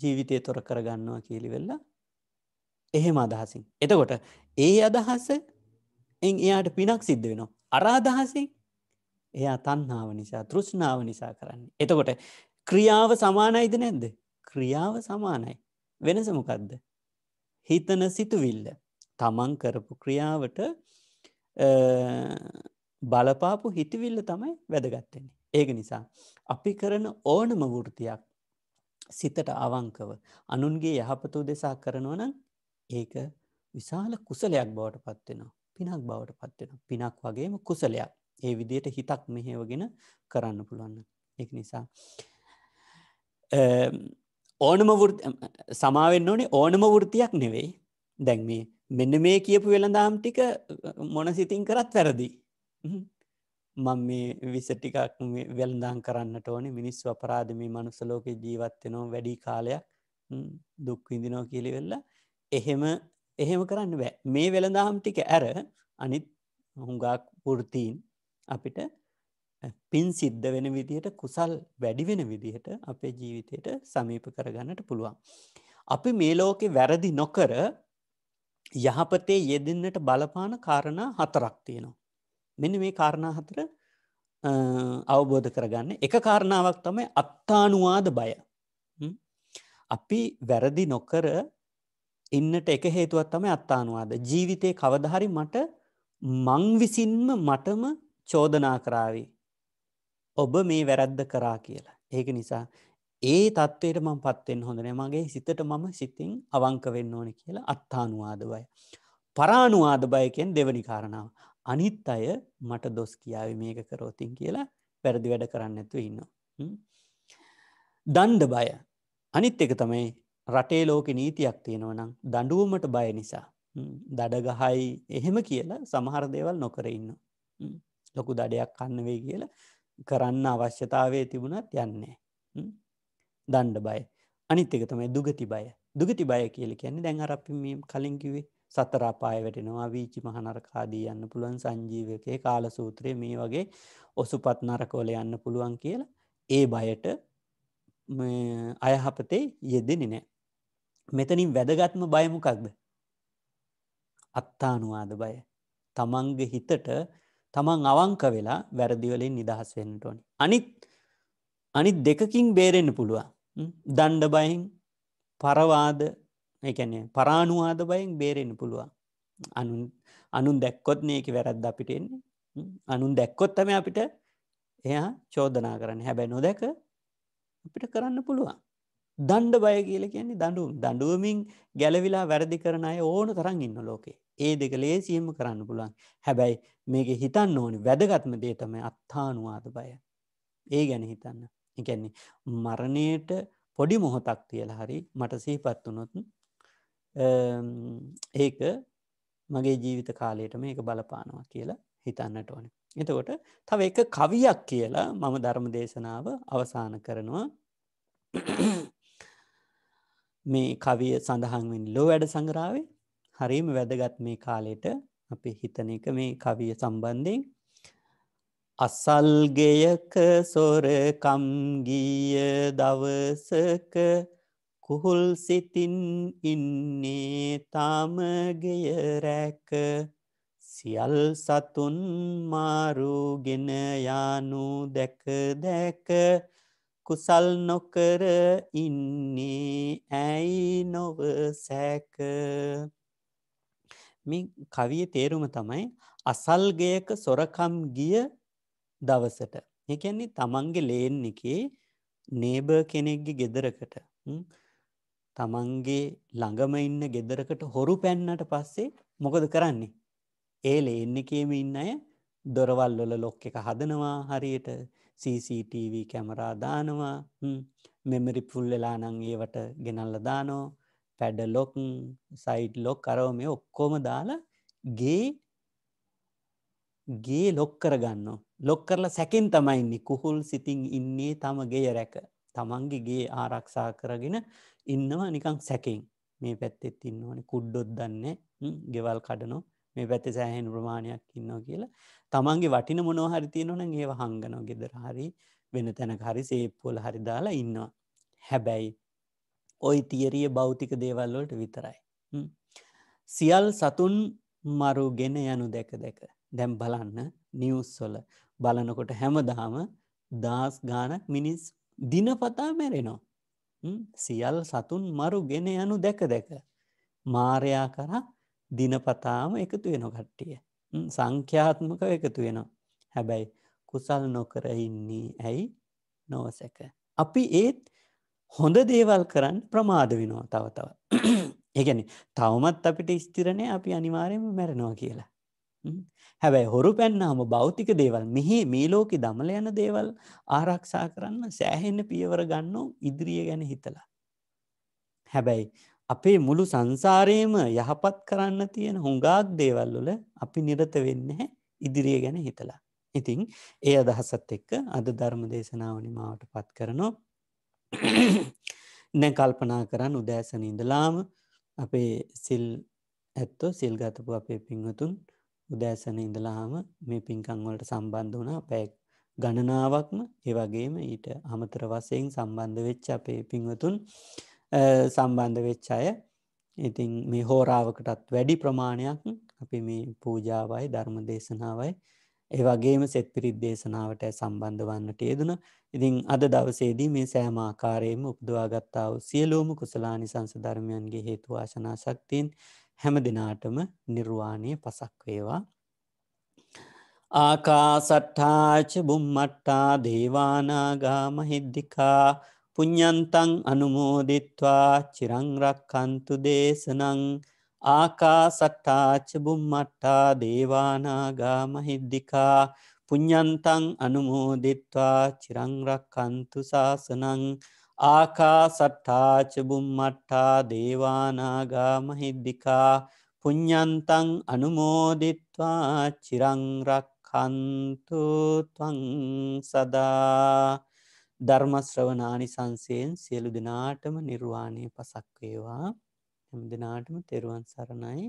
ජීවිතය තොර කරගන්නවා කියලිවෙල්ල එහෙම අදහසින්. එතකොට ඒ අදහස එන් එයාට පිනක් සිද්ධ වෙනවා. අරාදහසින් එයා තන්නාව නිසා තෘෂ්ණාව නිසා කරන්නේ. එතකොට ක්‍රියාව සමානයිද නැද්ද. ක්‍රියාව සමානයි. වෙනසමකක්ද. හිතන සිතුවිල්ල. තමන් කරපු ක්‍රියාවට බලපාපු හිතිවිල්ල තමයි වැදගත්තෙන්නේ. ඒක නිසා. අපි කරන ඕනම වෘතියක් සිතට අවංකව අනුන්ගේ යහපතු දෙසා කරනවනම් ඒක විශාල කුසලයක් බවට පත්වෙනවා පිනක් බවට පත්වෙන පිනක් වගේම කුසලයක් ඒ විදියට හිතක් මෙහෙවගෙන කරන්න පුළුවන්න එක නිසා ඕනම සමාවෙන්න ඕනේ ඕනම වෘතියක් නෙවෙයි දැන් මේ මෙන්න මේ කියපු වෙළඳම් ටික මොන සිතින් කරත් වැරදි මං මේ විස ටිකක් වෙල්දාන් කරන්නට ඕනි මිනිස් වපරාධ මේ මනුසලෝක ජීවත්වෙනෝ වැඩි කාලයක් දුක්විඳිනෝ කියලිවෙල්ල එහෙම එහෙම කරන්න බෑ මේ වෙළදාම් ටික ඇර අනිත් හුඟක් පුෘතීන් අපිට පින් සිද්ධ වෙන විදිහට කුසල් වැඩි වෙන විදිහට අපේ ජීවිතයට සමීප කරගන්නට පුළුවන්. අපි මේ ලෝකෙ වැරදි නොකර යහපතේ යෙදන්නට බලපාන කාරණ හතරක් තියෙනවා. මෙනි මේ කාරණා හතර අවබෝධ කරගන්න එක කාරණාවක් තමයි අත්තානුවාද බය අපි වැරදි නොකර ඉන්නට එක හේතුවත් තමයි අත්තානුවාද ජීවිතය කවදහරි මට මංවිසින්ම මටම චෝදනා කරාවේ ඔබ මේ වැරද්ද කරා කියලා ඒක නිසා ඒ තත්ත්වයට මං පත්වෙන් හොඳන මගේ සිතට මම සිතින් අවංක වෙන්න ඕන කියලා අත්තානුවාද බය පරානුවාද බයකෙන් දෙවනි කාරණාව අනිත් අය මට දොස් කියාව මේක කරෝතින් කියලා පැරදි වැඩ කරන්න ඇතු ඉන්න. දන්ඩ බය අනිත් එක තමයි රටේ ලෝක නීතියක් තියෙනව නම් දඩුවමට බය නිසා. දඩගහයි එහෙම කියලා සමහර දේවල් නොකර ඉන්න. ලොකු දඩයක් කන්නවේ කියලා කරන්න අවශ්‍යතාවේ තිබුණත් යන්නේ. දණ්ඩ බය අනිත් එක තමයි දුගති බය දුගති බය කියල කියන්නේ දැන් අරපි කලින්කිවේ සතරාපාය වැටෙනවා වීචි මහනරකාදී යන්න පුළුවන් සංජීවකයේ කාල සූත්‍රය මේ වගේ ඔසුපත් නරකෝල යන්න පුළුවන් කියලා ඒ බයට අයහපතේ යෙදෙන නෑ. මෙතනින් වැදගත්ම බයමුකක්ද. අත්තානුවාද බය. තමන්ග හිතට තමන් අවංක වෙලා වැරදිවලින් නිදහස් වෙන්නට ඕනි. අනිත් අනිත් දෙකකින් බේරෙන්න්න පුළුවන්. දණ්ඩ බයින් පරවාද එකැනේ පරානුවාද බයෙන් බේරෙන පුළුවන් අනුන් අනුන් දැක්කොත් නයක වැරද්ද අපිට එන්නේ අනුන් දැක්කොත්තම අපිට එයා චෝදනා කරන්න හැබැ නොදැක අපිට කරන්න පුළුවන් දණ්ඩ බය කියල කියන්නේ දඩුවම් දඩුවමින් ගැලවිලා වැරදි කරන අය ඕන තරන් ඉන්න ලෝකේ ඒ දෙක ලේසියම කරන්න පුළුවන් හැබැයි මේක හිතන්න ඕනි වැදගත්ම දේතම අත්තානුවාද බය ඒ ගැන හිතන්න එකන්නේ මරණයට පොඩි මොහොතක් තියල හරි මට සහිපත් වනොතුන් ඒක මගේ ජීවිත කාලයටම ඒක බලපානවා කියලා හිතන්නට ඕන. එතකොට තව එක කවියක් කියලා මම ධර්ම දේශනාව අවසාන කරනවා මේ කවිය සඳහන්වෙන් ලෝ වැඩ සංගරාවේ හරිම වැදගත් මේ කාලෙට අපි හිතන එක මේ කවිය සම්බන්ධයෙන් අසල්ගෙයක සොරකම්ගිය දවසක කුහුල් සිතින් ඉන්නේ තාමගය රැක සියල් සතුන් මාරුගෙන යානු දැක දැක කුසල් නොකර ඉන්නේ ඇයි නොව සැක මේ කවිය තේරුම තමයි අසල්ගයක සොරකම් ගිය දවසට එකන්නේ තමන්ගේ ලේන් එකේ නේබ කෙනෙක්ගේ ගෙදරකට තමන්ගේ ළඟම ඉන්න ගෙදරකට හොරු පැන්නට පස්සේ මොකද කරන්නේ. ඒ ලේන්නකේම ඉන්න අය දොරවල්ලොල ලොක් එක හදනවා හරියට CCTV කැමරා දානවා මෙමරි පුල් වෙලා නං ඒවට ගෙනල්ල දානෝ පැඩ ලොක් සයිට් ලොක් කරව මේ ඔක්කොම දාලා ගේ ගේ ලොක් කරගන්න ලොක් කරලා සැකෙන් තමයින්නේ කුහුල් සිතින් ඉන්නේ තම ගේ රැක තමන්ගේ ගේ ආරක්ෂා කරගෙන ඉන්නවා නිකං සැකෙන් මේ පැත්තෙත් ඉන්න ඕනි කුඩ්ඩොත් දන්න ගෙවල් කඩනෝ මේ පැති සෑහෙන් ප්‍රමාණයක් ඉන්නවා කියලා තමන්ගේ වටින මොනෝ හරිතියනොන ඒව හංගනෝ ගෙදර හරි වෙන තැන හරි සේප්පොල හරිදාලා ඉන්නවා හැබැයි ඔයි තියරිය භෞතික දේවල්වලට විතරයි සියල් සතුන් මරු ගෙන යනු දැක දැක දැම් බලන්න නිියස්සොල බලනකොට හැමදාම දස් ගානක් මිනිස් දිනපතා මැරෙනවා. සියල් සතුන් මරු ගෙන යනු දැක දැක. මාරයා කරා දිනපතාම එකතු වෙන කට්ටිය. සංඛ්‍යාත්මක එකතු වෙනවා. හැබැයි කුසල් නොකරඉන්නේ ඇයි නොවසැක. අපි ඒත් හොඳ දේවල් කරන්න ප්‍රමාද වෙනවා තවතව. <clears throat> ඒගැන තවමත් අපිට ස්තිරණය අපි අනිවාරයම මැරෙනවා කියලා. හැබැයි හොරු පැන්නාම භෞතික දේවල් මෙහි මේ ලෝකෙ දමල යන දේවල් ආරක්ෂා කරන්න සෑහෙන්න පියවර ගන්නෝ ඉදිරිය ගැන හිතලා. හැබැයි අපේ මුළු සංසාරයේම යහපත් කරන්න තියෙන හුඟාක් දේවල් වල අපි නිරත වෙන්නේ ඉදිරිය ගැන හිතලා. ඉතින් ඒ අදහසත් එක්ක අද ධර්ම දේශනාව නිමාවට පත් කරනවා. <clears throat> දැන් කල්පනා කරන්න උදෑසන ඉඳලාම අපේ සිල් ඇත්තෝ සිල්ගතපු අපේ පින්වතුන් උදෑසන ඉඳලාම මේ පින්කංවලට සම්බන්ධ වනා පැක් ගණනාවක්ම ඒවගේම ඊට අමතර වසයෙන් සම්බන්ධ වෙච්ච අපේ පින්වතුන් සම්බන්ධ වෙච්ච අය ඉතින් මේ හෝරාවකටත් වැඩි ප්‍රමාණයක් අපි මේ පූජාවයි ධර්ම දේශනාවයි ඒවගේම සෙත් පිරිත් දේශනාවට සම්බන්ධ වන්නට යෙදන ඉතිං අද දවසේදී මේ සෑමාකාරයම උපදවාගත්තාව සියලෝම කුසලානි සංසධර්මයන්ගේ හේතුවාශනා ශක්තින් හැම දෙනාටම නිර්වාණය පසක් වේවා. ආකාසට්ඨාච බුම්මට්ටා දේවානාගා මහිද්දිකා පුඤ්ඤන්තං අනුමෝදිත්වා චිරංරක්කන්තු දේශනං ආකාසට්ඨාච බුම්මට්ටා දේවානාගා මහිද්දිකා පුඤ්ඤන්තං අනුමෝදිත්වා චිරංරක්කන්තු සාසනං ආකා සට්ඨාචබුම්මට්ටා දේවානාගාමහිද්දිකා පුඤ්ඥන්තං අනුමෝදිත්වා චිරංරක්කන්තුතුන් සදා ධර්මශ්‍රවනානි සංසයෙන් සියලු දෙනාටම නිර්වාණය පසක්වේවා හැම දෙනාටම තෙරුවන් සරණයි